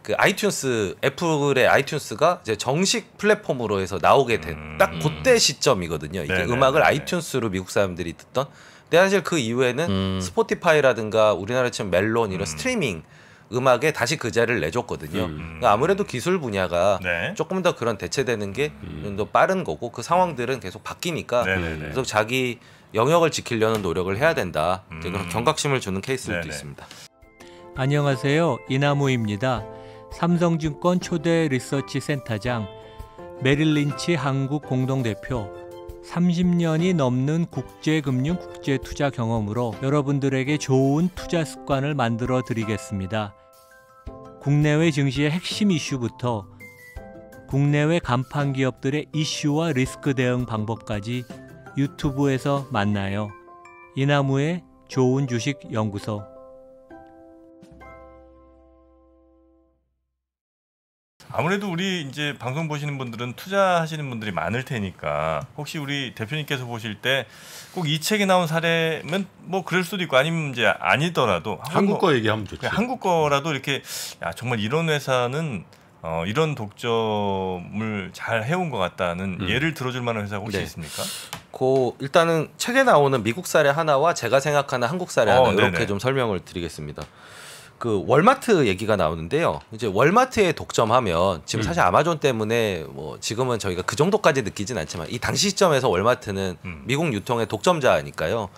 그 아이튠스 애플의 아이튠스가 이제 정식 플랫폼으로 해서 나오게 된딱 음. 그때 시점이거든요. 이게 네네 음악을 아이튠스로 미국 사람들이 듣던. 근데 사실 그 이후에는 음. 스포티파이라든가 우리나라 처럼 멜론 이런 음. 스트리밍 음악에 다시 그 자리를 내줬거든요. 음. 그러니까 아무래도 기술 분야가 네. 조금 더 그런 대체되는 게더 음. 음. 빠른 거고 그 상황들은 계속 바뀌니까 네네네. 계속 네, 네. 자기 영역을 지키려는 노력을 해야 된다. 그런 경각심을 주는 케이스도 네네. 있습니다. 안녕하세요. 이나무입니다. 삼성증권 초대 리서치 센터장, 메릴린치 한국 공동대표, 30년이 넘는 국제금융 국제투자 경험으로 여러분들에게 좋은 투자 습관을 만들어 드리겠습니다. 국내외 증시의 핵심 이슈부터 국내외 간판 기업들의 이슈와 리스크 대응 방법까지 유튜브에서 만나요. 이나무의 좋은 주식 연구소 아무래도 우리 이제 방송 보시는 분들은 투자하시는 분들이 많을 테니까 혹시 우리 대표님께서 보실 때 꼭 이 책에 나온 사례는 뭐 그럴 수도 있고 아니면 이제 아니더라도 한국, 한국 거 얘기하면 좋죠. 한국 거라도 이렇게 야 정말 이런 회사는 어, 이런 독점을 잘 해온 것 같다는 음. 예를 들어줄 만한 회사가 혹시 네. 있습니까? 고 일단은 책에 나오는 미국 사례 하나와 제가 생각하는 한국 사례 어, 하나 이렇게 네네. 좀 설명을 드리겠습니다. 그 월마트 얘기가 나오는데요. 이제 월마트에 독점하면 지금 음. 사실 아마존 때문에 뭐 지금은 저희가 그 정도까지 느끼진 않지만 이 당시 시점에서 월마트는 음. 미국 유통의 독점자니까요.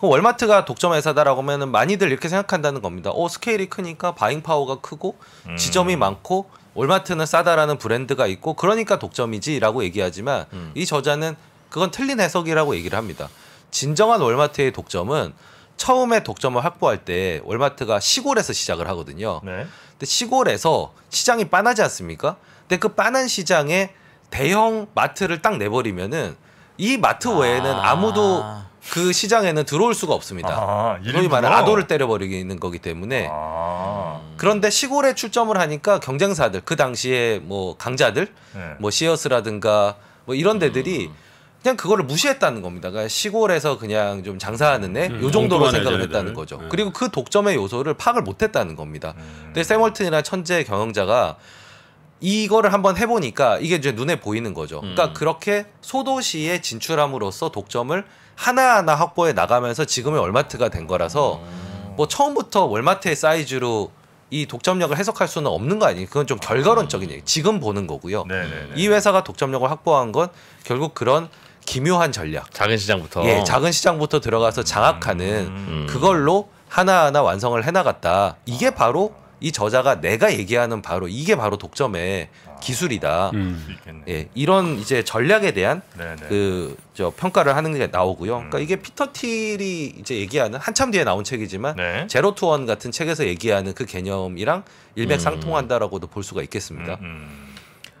그 월마트가 독점 회사다라고 하면은 많이들 이렇게 생각한다는 겁니다. 어 스케일이 크니까 바잉 파워가 크고 음. 지점이 많고 월마트는 싸다라는 브랜드가 있고 그러니까 독점이지라고 얘기하지만 음. 이 저자는 그건 틀린 해석이라고 얘기를 합니다. 진정한 월마트의 독점은 처음에 독점을 확보할 때 월마트가 시골에서 시작을 하거든요. 네. 근데 시골에서 시장이 빠나지 않습니까? 근데 그 빠난 시장에 대형 마트를 딱 내버리면은 이 마트 아. 외에는 아. 아무도 그 시장에는 들어올 수가 없습니다. 아, 소위 말하는 아도를 때려버리는 거기 때문에. 아. 그런데 시골에 출점을 하니까 경쟁사들, 그 당시에 뭐 강자들, 네. 뭐 시어스라든가 뭐 이런 데들이 음. 그냥 그거를 무시했다는 겁니다. 그러니까 시골에서 그냥 좀 장사하는 애요 음, 정도로 생각을 했다는 거죠. 네. 그리고 그 독점의 요소를 파악을 못했다는 겁니다. 음. 근데 세멀튼이나 천재 경영자가 이거를 한번 해보니까 이게 이제 눈에 보이는 거죠. 음. 그러니까 음. 그렇게 소도시에 진출함으로써 독점을 하나하나 확보해 나가면서 지금의 월마트가 된 거라서 음. 뭐 처음부터 월마트의 사이즈로 이 독점력을 해석할 수는 없는 거 아니에요. 그건 좀 아. 결과론적인 얘기. 지금 보는 거고요. 네네네. 네, 네. 이 회사가 독점력을 확보한 건 결국 그런 기묘한 전략. 작은 시장부터. 예, 작은 시장부터 들어가서 장악하는 음, 음, 음. 그걸로 하나하나 완성을 해나갔다. 이게 아. 바로 이 저자가 내가 얘기하는 바로 이게 바로 독점의 아. 기술이다. 음. 예, 이런 이제 전략에 대한 네, 네. 그저 평가를 하는 게 나오고요. 음. 그러니까 이게 피터 틸이 이제 얘기하는 한참 뒤에 나온 책이지만 네. 제로 투원 같은 책에서 얘기하는 그 개념이랑 일맥상통한다라고도 볼 수가 있겠습니다.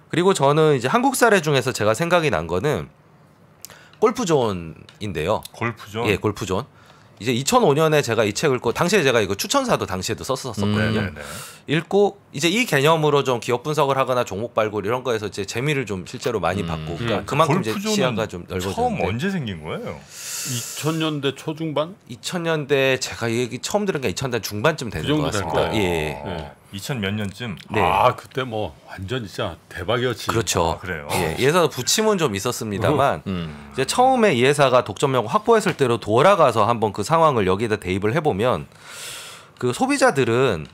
그리고 저는 이제 한국 사례 중에서 제가 생각이 난 거는 골프존인데요. 골프존. 예, 골프존. 이제 2005년에 제가 이 책을 읽고 당시에 제가 이거 추천사도 당시에도 썼었었거든요. 음, 네, 네, 네. 읽고 이제 이 개념으로 좀 기업 분석을 하거나 종목 발굴 이런 거에서 이제 재미를 좀 실제로 많이 음, 받고 음. 그러니까 그만큼 이제 시야가 좀 넓어졌는데 처음 언제 생긴 거예요? 2000년대 초중반? 2000년대 제가 얘기 처음 들은 게 2000년대 중반쯤 되는 그것 같습니다. 예. 예. 2000몇 년쯤. 네. 아 그때 뭐 완전 진짜 대박이었지. 그렇죠. 아, 그래요. 예, 예사도 부침은 좀 있었습니다만 음. 음. 이제 처음에 이 회사가 독점력을 확보했을 때로 돌아가서 한번 그 상황을 여기에다 대입을 해보면 그 소비자들은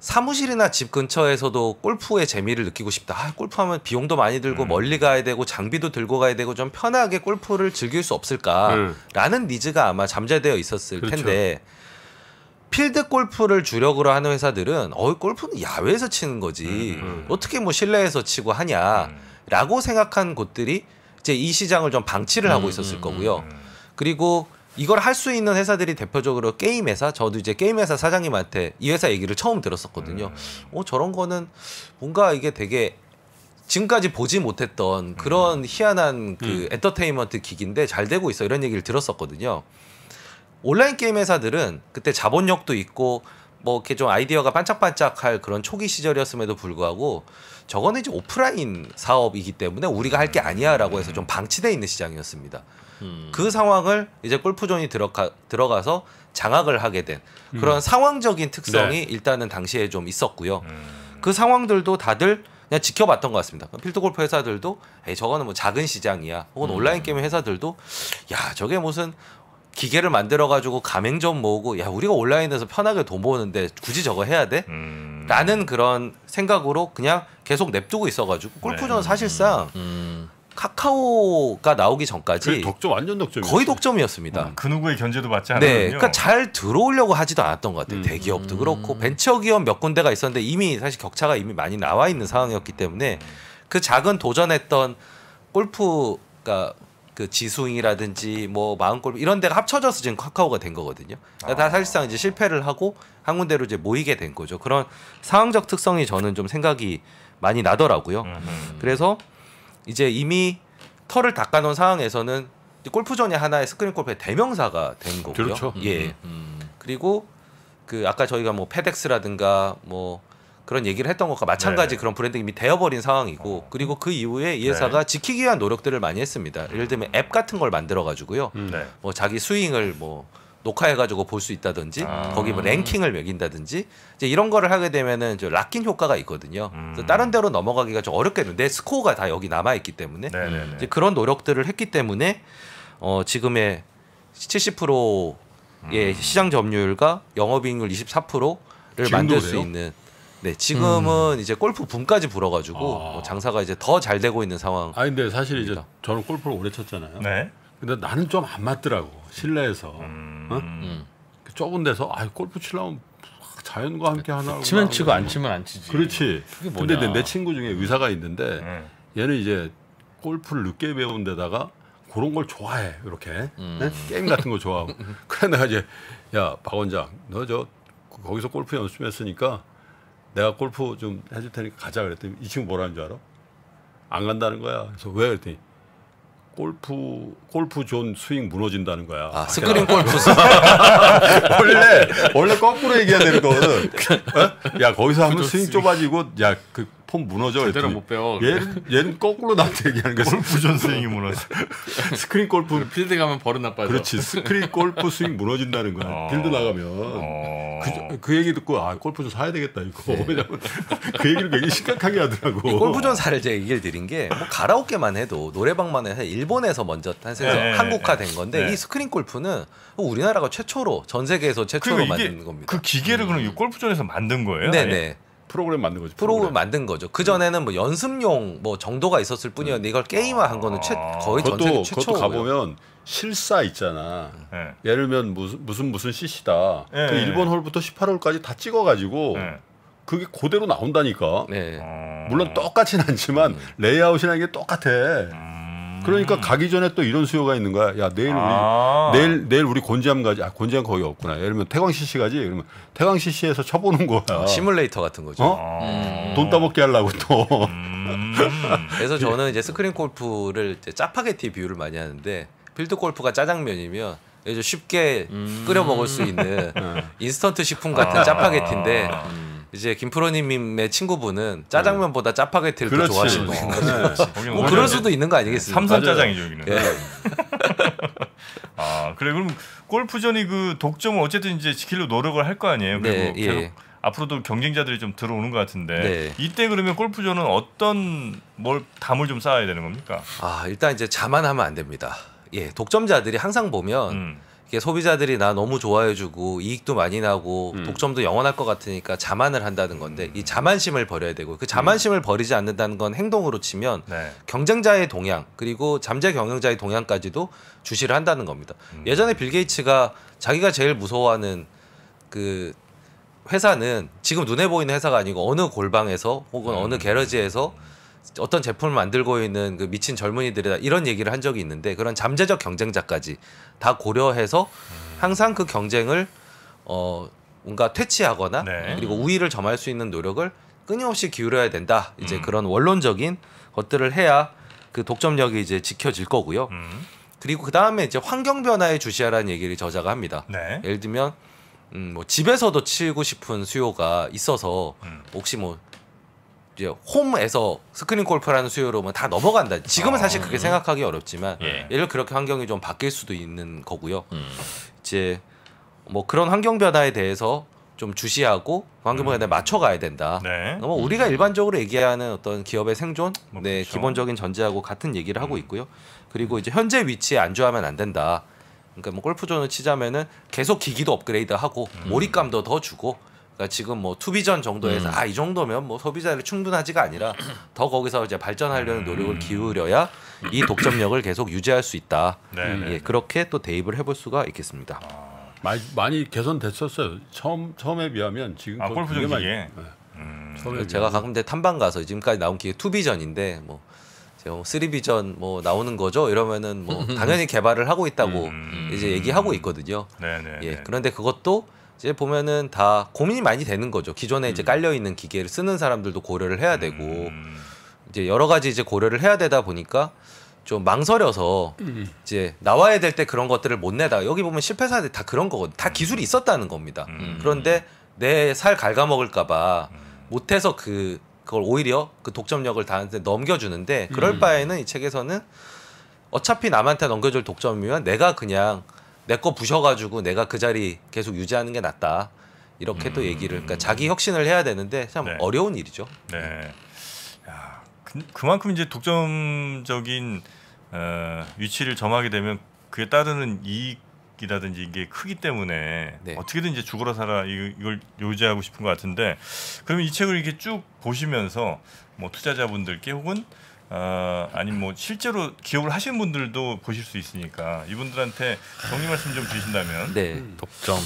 사무실이나 집 근처에서도 골프의 재미를 느끼고 싶다. 아, 골프하면 비용도 많이 들고 음. 멀리 가야 되고 장비도 들고 가야 되고 좀 편하게 골프를 즐길 수 없을까라는 음. 니즈가 아마 잠재되어 있었을 그렇죠. 텐데. 필드 골프를 주력으로 하는 회사들은 어 골프는 야외에서 치는 거지 음, 음, 어떻게 뭐 실내에서 치고 하냐라고 음. 생각한 곳들이 이제 이 시장을 좀 방치를 음, 하고 있었을 거고요. 그리고 이걸 할 수 있는 회사들이 대표적으로 게임 회사 저도 이제 게임 회사 사장님한테 이 회사 얘기를 처음 들었었거든요. 어 저런 거는 뭔가 이게 되게 지금까지 보지 못했던 그런 희한한 그 엔터테인먼트 기기인데 잘 되고 있어 이런 얘기를 들었었거든요. 온라인 게임 회사들은 그때 자본력도 있고 뭐 이렇게 좀 아이디어가 반짝반짝할 그런 초기 시절이었음에도 불구하고 저거는 이제 오프라인 사업이기 때문에 우리가 할 게 아니야라고 해서 좀 방치돼 있는 시장이었습니다. 음. 그 상황을 이제 골프존이 들어가, 들어가서 장악을 하게 된 그런 음. 상황적인 특성이 네. 일단은 당시에 좀 있었고요. 음. 그 상황들도 다들 그냥 지켜봤던 것 같습니다. 필드 골프 회사들도 에이, 저거는 뭐 작은 시장이야. 혹은 음. 온라인 게임 회사들도 야 저게 무슨 기계를 만들어 가지고 가맹점 모으고 야 우리가 온라인에서 편하게 돈 모으는데 굳이 저거 해야 돼? 음. 라는 그런 생각으로 그냥 계속 냅두고 있어가지고 골프존은 네. 사실상 음. 음. 카카오가 나오기 전까지 독점 완전 독점 거의 독점이었습니다. 음, 그 누구의 견제도 받지 않았요 네, 그러니까 잘 들어오려고 하지도 않았던 것 같아요. 음. 대기업도 음. 그렇고 벤처기업 몇 군데가 있었는데 이미 사실 격차가 이미 많이 나와 있는 상황이었기 때문에 그 작은 도전했던 골프가 그 지수잉이라든지 뭐 마음골 이런 데가 합쳐져서 지금 카카오가 된 거거든요. 그러니까 아. 다 사실상 이제 실패를 하고 한 군데로 이제 모이게 된 거죠. 그런 상황적 특성이 저는 좀 생각이 많이 나더라고요. 음흠. 음, 음. 그래서 이제 이미 털을 닦아놓은 상황에서는 골프전이 하나의 스크린 골프의 대명사가 된 거고요. 그렇죠. 예. 음, 음. 그리고 그 아까 저희가 뭐 페덱스라든가 뭐 그런 얘기를 했던 것과 마찬가지 네. 그런 브랜딩이 미 되어버린 상황이고 음. 그리고 그 이후에 이 회사가 네. 지키기 위한 노력들을 많이 했습니다. 예를 들면 앱 같은 걸 만들어 가지고요. 음. 네. 뭐 자기 스윙을 뭐 녹화해가지고 볼 수 있다든지 아 거기 뭐 랭킹을 매긴다든지 이제 이런 거를 하게 되면은 저 락킹 효과가 있거든요. 음 그래서 다른 데로 넘어가기가 좀 어렵겠는데 스코어가 다 여기 남아 있기 때문에 네네네. 네, 네. 이제 그런 노력들을 했기 때문에 어 지금의 70%의 음. 시장 점유율과 영업이익률 24%를 만들 수 있는 네, 지금은 음. 이제 골프 붐까지 불어가지고 아. 뭐 장사가 이제 더 잘 되고 있는 상황. 아 근데 사실 이제 저는 골프를 오래 쳤잖아요. 네. 근데 나는 좀 안 맞더라고 실내에서 음. 어? 음. 좁은 데서 아 골프 치려면 자연과 함께 하나. 네, 치면 치고 안 치면 안 치지. 그렇지. 근데 내, 내, 친구 중에 의사가 있는데 음. 얘는 이제 골프를 늦게 배운 데다가 그런 걸 좋아해 이렇게 음. 네? 게임 같은 거 좋아하고. 그래 내가 이제 야 박 원장 너 저 거기서 골프 연습했으니까 내가 골프 좀 해줄 테니까 가자 그랬더니 이 친구 뭐라는 줄 알아? 안 간다는 거야. 그래서 왜 그랬더니 골프 골프 존 스윙 무너진다는 거야. 아, 스크린 골프. 원래 원래 거꾸로 얘기해야 되는 거는야 예? 거기서 하면 그 스윙 좁아지고 야그 폼 무너져. 제대로 못 배워. 얘는, 얘는 거꾸로 나한테 얘기하는 거야. 골프 전스윙이 무너져. 스크린 골프. 그 필드 가면 버릇 나빠져. 그렇지. 스크린 골프 스윙 무너진다는 거야. 어. 필드 나가면. 어. 그, 그, 얘기 듣고 아 골프전 사야 되겠다 이거. 네. 그 얘기를 굉장히 심각하게 하더라고. 골프전 사를 제가 얘기를 드린 게 뭐 가라오케만 해도 노래방만 해서 일본에서 먼저 탄생해서 네. 네 한국화된 네. 건데 네. 이 스크린 골프는 우리나라가 최초로 전 세계에서 최초로 그러니까 만든 겁니다. 그 기계를 음. 그럼 골프전에서 만든 거예요? 네네. 아예? 네. 프로그램 만든 거죠. 프로그램, 프로그램 만든 거죠. 그 전에는 뭐 연습용 뭐 정도가 있었을 뿐이었는데 이걸 게임화한 거는 최, 아. 거의 전 세계 최초고요. 그것도 가보면 실사 있잖아. 네. 예를 들면 무슨 무슨 무슨 CC다. 네. 그 1번 홀부터 18홀까지 다 찍어가지고 네. 그게 그대로 나온다니까. 네. 아. 물론 똑같진 않지만 음. 레이아웃이라는 게 똑같아. 음. 그러니까 가기 전에 또 이런 수요가 있는 거야. 야 내일 우리 아. 내일 내일 우리 곤지암 가지. 아 곤지암 거기 없구나. 예를 들면 태광 CC 가지. 그러면 태광 CC에서 쳐보는 거야. 어, 시뮬레이터 같은 거죠. 어? 음. 돈 따먹게 하려고 또. 음. 그래서 저는 이제 스크린 골프를 이제 짜파게티 비율을 많이 하는데 필드 골프가 짜장면이면 이제 쉽게 음. 끓여 먹을 수 있는 음. 인스턴트 식품 아. 같은 아. 짜파게티인데. 음. 이제 김프로님의 친구분은 짜장면보다 짜파게티를 더 좋아하시는 거예요. 네. 네. 뭐 그럴 수도 있는 거 아니겠습니까? 삼선 짜장이죠 여기는. 예. 아 그래 그럼 골프전이 그 독점을 어쨌든 이제 지킬로 노력을 할 거 아니에요. 그리고 네, 예. 계속 예. 앞으로도 경쟁자들이 좀 들어오는 것 같은데 네. 이때 그러면 골프전은 어떤 뭘 담을 좀 쌓아야 되는 겁니까? 아 일단 이제 자만하면 안 됩니다. 예 독점자들이 항상 보면. 음. 이게 소비자들이 나 너무 좋아해주고 이익도 많이 나고 음. 독점도 영원할 것 같으니까 자만을 한다는 건데 이 음. 자만심을 버려야 되고 그 자만심을 음. 버리지 않는다는 건 행동으로 치면 네. 경쟁자의 동향 그리고 잠재 경영자의 동향까지도 주시를 한다는 겁니다. 음. 예전에 빌 게이츠가 자기가 제일 무서워하는 그 회사는 지금 눈에 보이는 회사가 아니고 어느 골방에서 혹은 어느 음. 게러지에서 어떤 제품을 만들고 있는 그 미친 젊은이들이다 이런 얘기를 한 적이 있는데 그런 잠재적 경쟁자까지 다 고려해서 음. 항상 그 경쟁을 어 뭔가 퇴치하거나 네. 그리고 우위를 점할 수 있는 노력을 끊임없이 기울여야 된다 이제 음. 그런 원론적인 것들을 해야 그 독점력이 이제 지켜질 거고요. 음. 그리고 그 다음에 이제 환경 변화에 주시하라는 얘기를 저자가 합니다. 네. 예를 들면 음, 뭐 집에서도 치우고 싶은 수요가 있어서 음. 혹시 뭐 이제 홈에서 스크린 골프라는 수요로면 뭐 다 넘어간다. 지금은 아. 사실 그게 음. 생각하기 어렵지만 예. 예를 그렇게 환경이 좀 바뀔 수도 있는 거고요. 음. 이제 뭐 그런 환경 변화에 대해서 좀 주시하고 그 환경 변화에 음. 맞춰가야 된다. 네. 뭐 우리가 음. 일반적으로 얘기하는 어떤 기업의 생존, 뭐 네, 그렇죠. 기본적인 전제하고 같은 얘기를 하고 음. 있고요. 그리고 이제 현재 위치에 안주하면 안 된다. 그러니까 뭐 골프존을 치자면은 계속 기기도 업그레이드하고 음. 몰입감도 더 주고 그러니까 지금 뭐 투비전 정도에서 음. 아이 정도면 뭐 소비자를 충분하지가 아니라 더 거기서 이제 발전하려는 노력을 음. 기울여야 이 독점력을 계속 유지할 수 있다. 네, 네. 예, 그렇게 또 대입을 해볼 수가 있겠습니다. 아, 많이, 많이 개선됐었어요. 처음 처음에 비하면 지금 아, 골프 전기 많이, 네. 음. 제가 가끔 때 탐방 가서 지금까지 나온 기계 투비전인데 뭐, 뭐 쓰리비전 뭐 나오는 거죠 이러면은 뭐 당연히 개발을 하고 있다고 음, 음, 이제 얘기하고 있거든요. 네네, 네, 예, 그런데 그것도 이제 보면은 다 고민이 많이 되는 거죠. 기존에 음. 이제 깔려 있는 기계를 쓰는 사람들도 고려를 해야 되고 음. 이제 여러 가지 이제 고려를 해야 되다 보니까 좀 망설여서 음. 이제 나와야 될 때 그런 것들을 못 내다 여기 보면 실패 사례들 다 그런 거거든. 다 음. 기술이 있었다는 겁니다. 음. 그런데 내 살 갉아먹을까봐 음. 못해서 그 그걸 오히려 그 독점력을 다한테 넘겨주는데 그럴 바에는 이 책에서는 어차피 남한테 넘겨줄 독점이면 내가 그냥 내거 부셔가지고 내가 그 자리 계속 유지하는 게 낫다. 이렇게 음... 또 얘기를 그러니까 음. 자기 혁신을 해야 되는데 참 네. 어려운 일이죠. 네. 야, 그, 만큼 이제 독점적인 어, 위치를 점하게 되면 그에 따르는 이익이라든지 이게 크기 때문에 네. 어떻게든 이제 죽어라 살아 이걸 요지하고 싶은 것 같은데 그러면 이 책을 이렇게 쭉 보시면서 뭐 투자자분들께 혹은 어, 아, 아니 뭐 실제로 기업을 하시는 분들도 보실 수 있으니까 이분들한테 정리 말씀 좀 주신다면 네 독점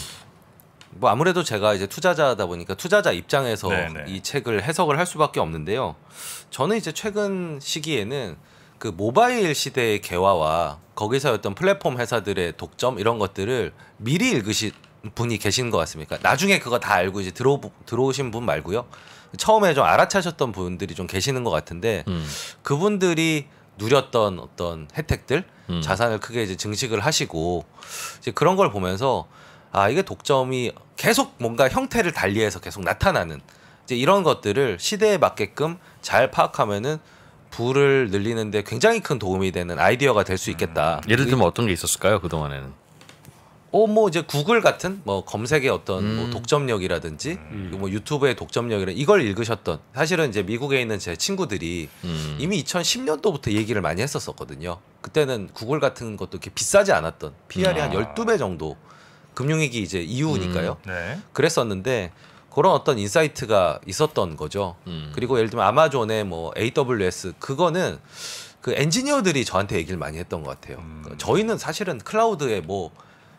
뭐 아무래도 제가 이제 투자자다 보니까 투자자 입장에서 네네. 네. 이 책을 해석을 할 수밖에 없는데요. 저는 이제 최근 시기에는 그 모바일 시대의 개화와 거기서 어떤 플랫폼 회사들의 독점 이런 것들을 미리 읽으신 분이 계신 것 같습니다. 그러니까 나중에 그거 다 알고 이제 들어 들어오신 분 말고요. 처음에 좀 알아차셨던 분들이 좀 계시는 것 같은데 음. 그분들이 누렸던 어떤 혜택들 음. 자산을 크게 이제 증식을 하시고 이제 그런 걸 보면서 아 이게 독점이 계속 뭔가 형태를 달리해서 계속 나타나는 이제 이런 것들을 시대에 맞게끔 잘 파악하면은 부를 늘리는데 굉장히 큰 도움이 되는 아이디어가 될 수 있겠다. 음. 예를 그 들면 어떤 게 있었을까요 그 동안에는? 어뭐 이제 구글 같은 뭐 검색의 어떤 뭐 음. 뭐 독점력이라든지 음. 뭐 유튜브의 독점력이라 이걸 읽으셨던 사실은 이제 미국에 있는 제 친구들이 음. 이미 2010년도부터 얘기를 많이 했었었거든요. 그때는 구글 같은 것도 이렇게 비싸지 않았던 PR이 아. 한 12배 정도 금융위기 이제 이후니까요. 음. 네. 그랬었는데 그런 어떤 인사이트가 있었던 거죠. 음. 그리고 예를 들면 아마존의 뭐 AWS 그거는 그 엔지니어들이 저한테 얘기를 많이 했던 것 같아요. 음. 저희는 사실은 클라우드에 뭐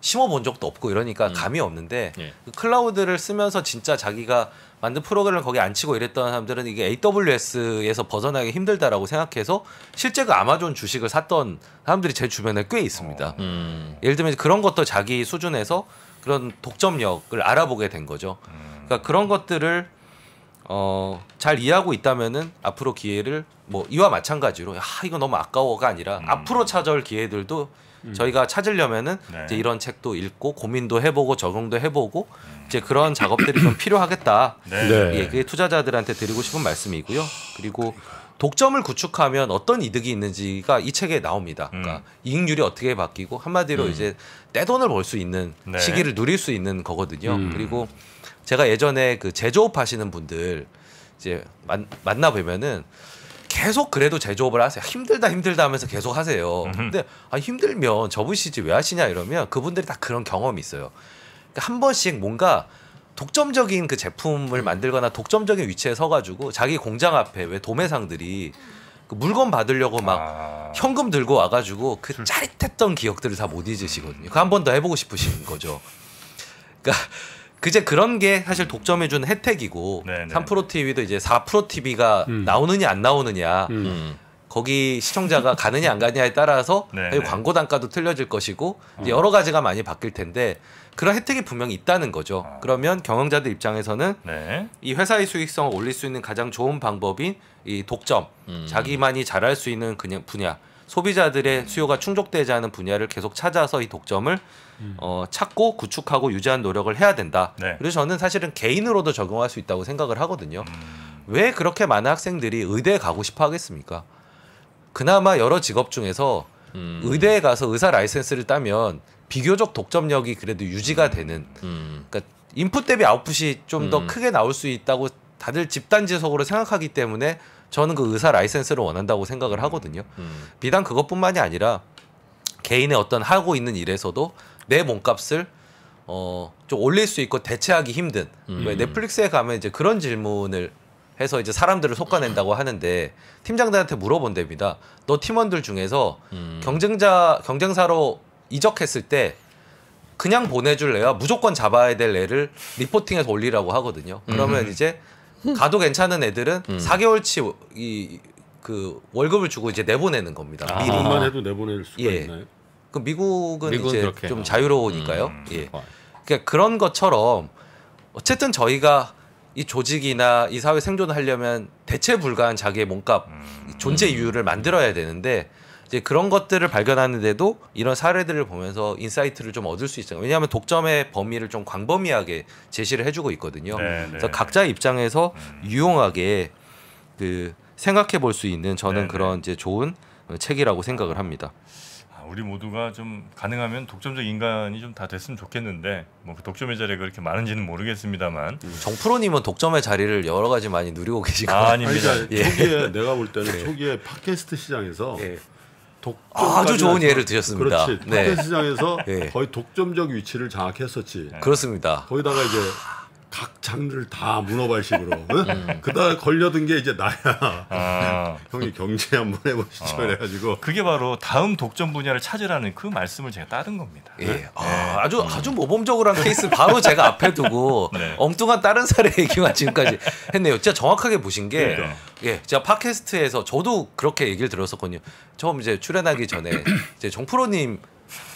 심어본 적도 없고 이러니까 음. 감이 없는데 네. 그 클라우드를 쓰면서 진짜 자기가 만든 프로그램을 거기 안 치고 이랬던 사람들은 이게 AWS에서 벗어나기 힘들다라고 생각해서 실제 그 아마존 주식을 샀던 사람들이 제 주변에 꽤 있습니다. 어. 음. 예를 들면 그런 것도 자기 수준에서 그런 독점력을 알아보게 된 거죠. 음. 그러니까 그런 것들을 어, 잘 이해하고 있다면은 앞으로 기회를 뭐 이와 마찬가지로 아 이거 너무 아까워가 아니라 음. 앞으로 찾아올 기회들도 음. 저희가 찾으려면은 네. 이제 이런 책도 읽고 고민도 해보고 적용도 해보고 이제 그런 작업들이 좀 필요하겠다. 네. 예, 네. 그게 투자자들한테 드리고 싶은 말씀이고요. 그리고 독점을 구축하면 어떤 이득이 있는지가 이 책에 나옵니다. 음. 그러니까 이익률이 어떻게 바뀌고 한마디로 음. 이제 떼돈을 벌 수 있는 네. 시기를 누릴 수 있는 거거든요. 음. 그리고 제가 예전에 그 제조업 하시는 분들 이제 만, 만나 보면은 계속 그래도 제조업을 하세요. 힘들다 힘들다 하면서 계속 하세요. 근데 아, 힘들면 접으시지 왜 하시냐 이러면 그분들이 다 그런 경험이 있어요. 그러니까 한 번씩 뭔가 독점적인 그 제품을 만들거나 독점적인 위치에 서가지고 자기 공장 앞에 왜 도매상들이 그 물건 받으려고 막 아... 현금 들고 와가지고 그 음. 짜릿했던 기억들을 다 못 잊으시거든요. 그 한 번 더 해보고 싶으신 거죠. 그러니까 그제 그런 게 사실 독점해준 혜택이고 네네. 3프로 TV도 이제 4프로 TV가 음. 나오느냐 안 나오느냐 음. 음. 거기 시청자가 가느냐 안 가느냐에 따라서 네, 네. 광고 단가도 틀려질 것이고 어. 여러 가지가 많이 바뀔 텐데 그런 혜택이 분명히 있다는 거죠. 아. 그러면 경영자들 입장에서는 네. 이 회사의 수익성을 올릴 수 있는 가장 좋은 방법인 이 독점, 음. 자기만이 잘할 수 있는 그냥 분야 소비자들의 수요가 충족되지 않은 분야를 계속 찾아서 이 독점을 음. 어, 찾고 구축하고 유지한 노력을 해야 된다. 네. 그래서 저는 사실은 개인으로도 적용할 수 있다고 생각을 하거든요. 음. 왜 그렇게 많은 학생들이 의대에 가고 싶어 하겠습니까? 그나마 여러 직업 중에서 음. 의대에 가서 의사 라이센스를 따면 비교적 독점력이 그래도 유지가 음. 되는 음. 그러니까 인풋 대비 아웃풋이 좀더 음. 크게 나올 수 있다고 다들 집단 지속으로 생각하기 때문에 저는 그 의사 라이센스를 원한다고 생각을 하거든요. 음. 비단 그것뿐만이 아니라 개인의 어떤 하고 있는 일에서도 내 몸값을 어, 좀 올릴 수 있고 대체하기 힘든 음. 넷플릭스에 가면 이제 그런 질문을 해서 이제 사람들을 속아낸다고 하는데 팀장들한테 물어본답니다. 너 팀원들 중에서 음. 경쟁자 경쟁사로 이적했을 때 그냥 보내줄 래요 무조건 잡아야 될 애를 리포팅해서 올리라고 하거든요. 그러면 음. 이제 가도 괜찮은 애들은 음. 4개월치 이 그 월급을 주고 이제 내보내는 겁니다. 아. 미리만 해도 내보낼 수가 예. 있나요? 그 미국은, 미국은 이제 그렇게. 좀 자유로우니까요. 음. 예. 그러니까 그런 것처럼 어쨌든 저희가 이 조직이나 이 사회 생존을 하려면 대체 불가한 자기의 몸값 음. 존재 음. 이유를 만들어야 되는데 이제 그런 것들을 발견하는데도 이런 사례들을 보면서 인사이트를 좀 얻을 수 있어요. 왜냐하면 독점의 범위를 좀 광범위하게 제시를 해주고 있거든요. 네네. 네. 그래서 각자 입장에서 음. 유용하게 그 생각해 볼 수 있는 저는 네, 네 그런 이제 좋은 책이라고 생각을 합니다. 아, 우리 모두가 좀 가능하면 독점적 인간이 좀 다 됐으면 좋겠는데 뭐그 독점의 자리가 그렇게 많은지는 모르겠습니다만 음, 정프로님은 독점의 자리를 여러 가지 많이 누리고 계시고 아, 아닙니다. 아니, 그러니까 예. 초기에 내가 볼 때는 네. 초기에 팟캐스트 시장에서 네. 아주 좋은 예를 드셨습니다. 그렇지. 네. 시장에서 네. 거의 독점적 위치를 장악했었지. 그렇습니다. 거기다가 이제 아. 각 장르를 다 문어발식으로. 응? 음. 그다 걸려든 게 이제 나야. 아. 형이 경제 한번 해보시죠. 어. 그래가지고. 그게 바로 다음 독점 분야를 찾으라는 그 말씀을 제가 따른 겁니다. 예. 네. 아, 아주 음. 아주 모범적으로한 케이스 바로 제가 앞에 두고 네. 엉뚱한 다른 사례 얘기만 지금까지 했네요. 진짜 정확하게 보신 게 그러니까. 예, 제가 팟캐스트에서 저도 그렇게 얘기를 들었었거든요. 처음 이제 출연하기 전에 이제 정프로님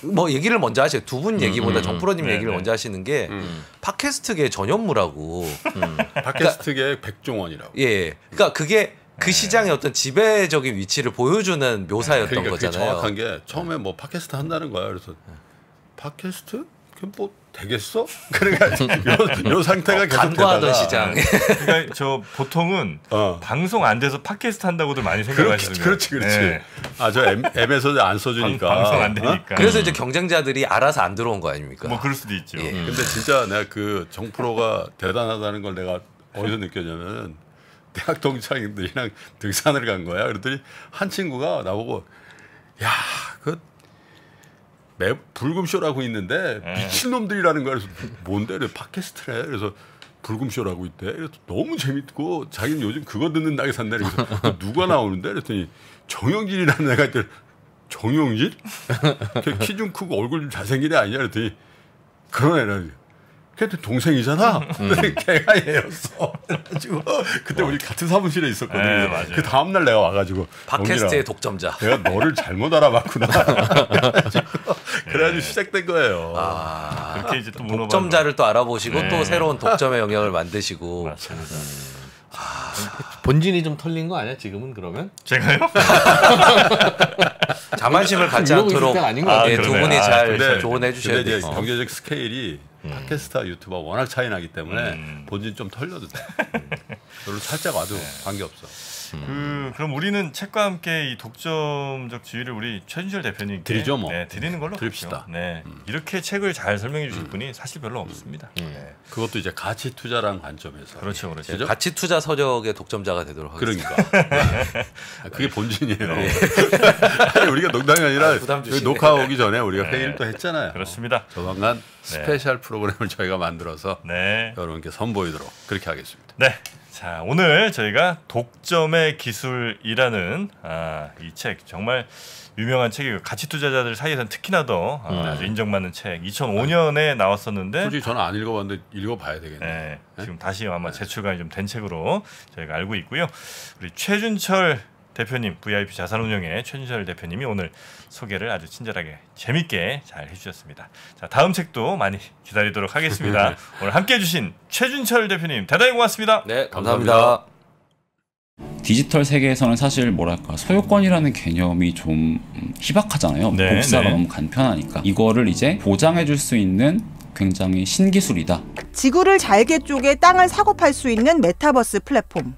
뭐 얘기를 먼저 하세요. 두분 음, 얘기보다 음, 정프로님 음. 네, 얘기를 네. 먼저 하시는 게 음. 팟캐스트계 전현무라고. 음. 팟캐스트계 백종원이라고. 예, 예. 그러니까 그게 그 네. 시장의 어떤 지배적인 위치를 보여주는 묘사였던 그러니까 거잖아요. 정확한 게 처음에 네. 뭐 팟캐스트 한다는 거야. 그래서 팟캐스트? 그뭐 되겠어? 그러니까 요, 요 상태가 어, 계속 되다가 시장. 네. 그러니까 저 보통은 어. 방송 안 돼서 팟캐스트 한다고들 많이 생각하시는 그렇지, 그렇지, 그렇지. 네. 아저 M에서 안 써주니까 방, 송안 어? 되니까. 어? 그래서 이제 경쟁자들이 알아서 안 들어온 거 아닙니까? 뭐 그럴 수도 있죠. 예. 음. 근데 진짜 내가 그 정프로가 대단하다는 걸 내가 어디서 느꼈냐면 대학 동창들이랑 등산을 간 거야. 그랬더니 한 친구가 나보고 야그 매 불금쇼라고 있는데 네. 미친 놈들이라는 거야. 그래서 뭔데? 그래 팟캐스트래. 그래서 불금쇼라고 있대. 그래서 너무 재밌고 자기는 요즘 그거 듣는 다에 산다. 그래서 누가 나오는데? 그랬더니 정영진이라는 애가 있더 정영진? 키 좀 크고 얼굴 좀 잘생긴 애 아니야? 그랬더니 그런 애라는 걔도 동생이잖아. 음. 근 걔가 얘였어. 그래가지고 그때 우리 같은 사무실에 있었거든요. 네, 그 다음 날 내가 와가지고 팟캐스트의 독점자. 내가 너를 잘못 알아봤구나. 그래가지고, 그 시작된 거예요. 아, 그렇게 이제 또 독점자를 또 알아보시고 네. 또 새로운 독점의 영역을 만드시고. 맞습니다. 음. 아, 본진이 좀 털린 거 아니야 지금은 그러면? 제가요? 자만심을 갖지 않도록 아, 네, 두 네, 분이 아, 잘 근데, 조언해 주셔야 돼요. 경제적 스케일이 음. 팟캐스트와 유튜버가 워낙 차이 나기 때문에 음. 본질 좀 털려도 돼. 별로 살짝 와도 네. 관계없어. 음. 그 그럼 우리는 책과 함께 이 독점적 지위를 우리 최진철 대표님께 드리죠 뭐. 네, 드리는 걸로 드립시다. 네. 음. 이렇게 책을 잘 설명해 주실 음. 분이 사실 별로 없습니다. 음. 음. 네. 그것도 이제 가치 투자란 관점에서 그렇죠, 그렇죠. 그죠? 가치 투자 서적의 독점자가 되도록 하겠습니다. 그러니까 네. 아, 그게 네. 본진이에요. 네. 아니, 우리가 농담이 아니라 아, 녹화 오기 전에 우리가 네. 회의를 또 했잖아요. 그렇습니다. 조만간 네. 스페셜 프로그램을 저희가 만들어서 여러분께 선보이도록 그렇게 하겠습니다. 네. 자, 오늘 저희가 독점의 기술이라는 아, 이 책 정말 유명한 책이고 가치 투자자들 사이에서는 특히나 더 아, 음. 아주 인정받는 책. 2005년에 나왔었는데 솔직히 저는 안 읽어봤는데 읽어봐야 되겠네. 네, 네? 지금 다시 아마 네. 재출간이 좀 된 책으로 저희가 알고 있고요. 우리 최준철 대표님, VIP 자산운용의 최준철 대표님이 오늘 소개를 아주 친절하게 재밌게 잘 해주셨습니다. 자 다음 책도 많이 기다리도록 하겠습니다. 네. 오늘 함께해 주신 최준철 대표님 대단히 고맙습니다. 네 감사합니다. 디지털 세계에서는 사실 뭐랄까 소유권이라는 개념이 좀 희박하잖아요. 네, 복사가 네. 너무 간편하니까 이거를 이제 보장해줄 수 있는 굉장히 신기술이다. 지구를 잘게 쪼개 땅을 사고 팔 수 있는 메타버스 플랫폼.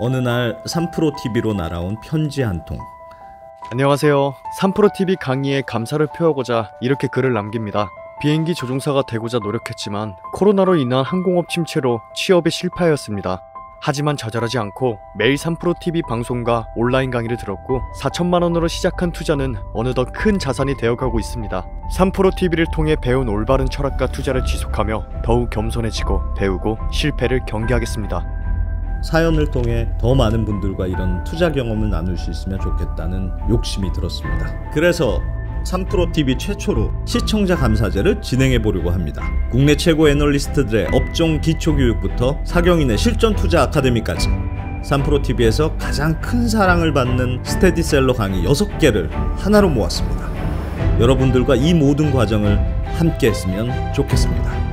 어느 날 3프로TV로 날아온 편지 한 통. 안녕하세요. 3프로TV 강의에 감사를 표하고자 이렇게 글을 남깁니다. 비행기 조종사가 되고자 노력했지만 코로나로 인한 항공업 침체로 취업에 실패하였습니다. 하지만 좌절하지 않고 매일 3프로TV 방송과 온라인 강의를 들었고 4천만원으로 시작한 투자는 어느덧 큰 자산이 되어가고 있습니다. 3프로TV를 통해 배운 올바른 철학과 투자를 지속하며 더욱 겸손해지고 배우고 실패를 경계하겠습니다. 사연을 통해 더 많은 분들과 이런 투자 경험을 나눌 수 있으면 좋겠다는 욕심이 들었습니다. 그래서 3프로TV 최초로 시청자 감사제를 진행해 보려고 합니다. 국내 최고 애널리스트들의 업종 기초 교육부터 사경인의 실전 투자 아카데미까지 3프로TV에서 가장 큰 사랑을 받는 스테디셀러 강의 6개를 하나로 모았습니다. 여러분들과 이 모든 과정을 함께 했으면 좋겠습니다.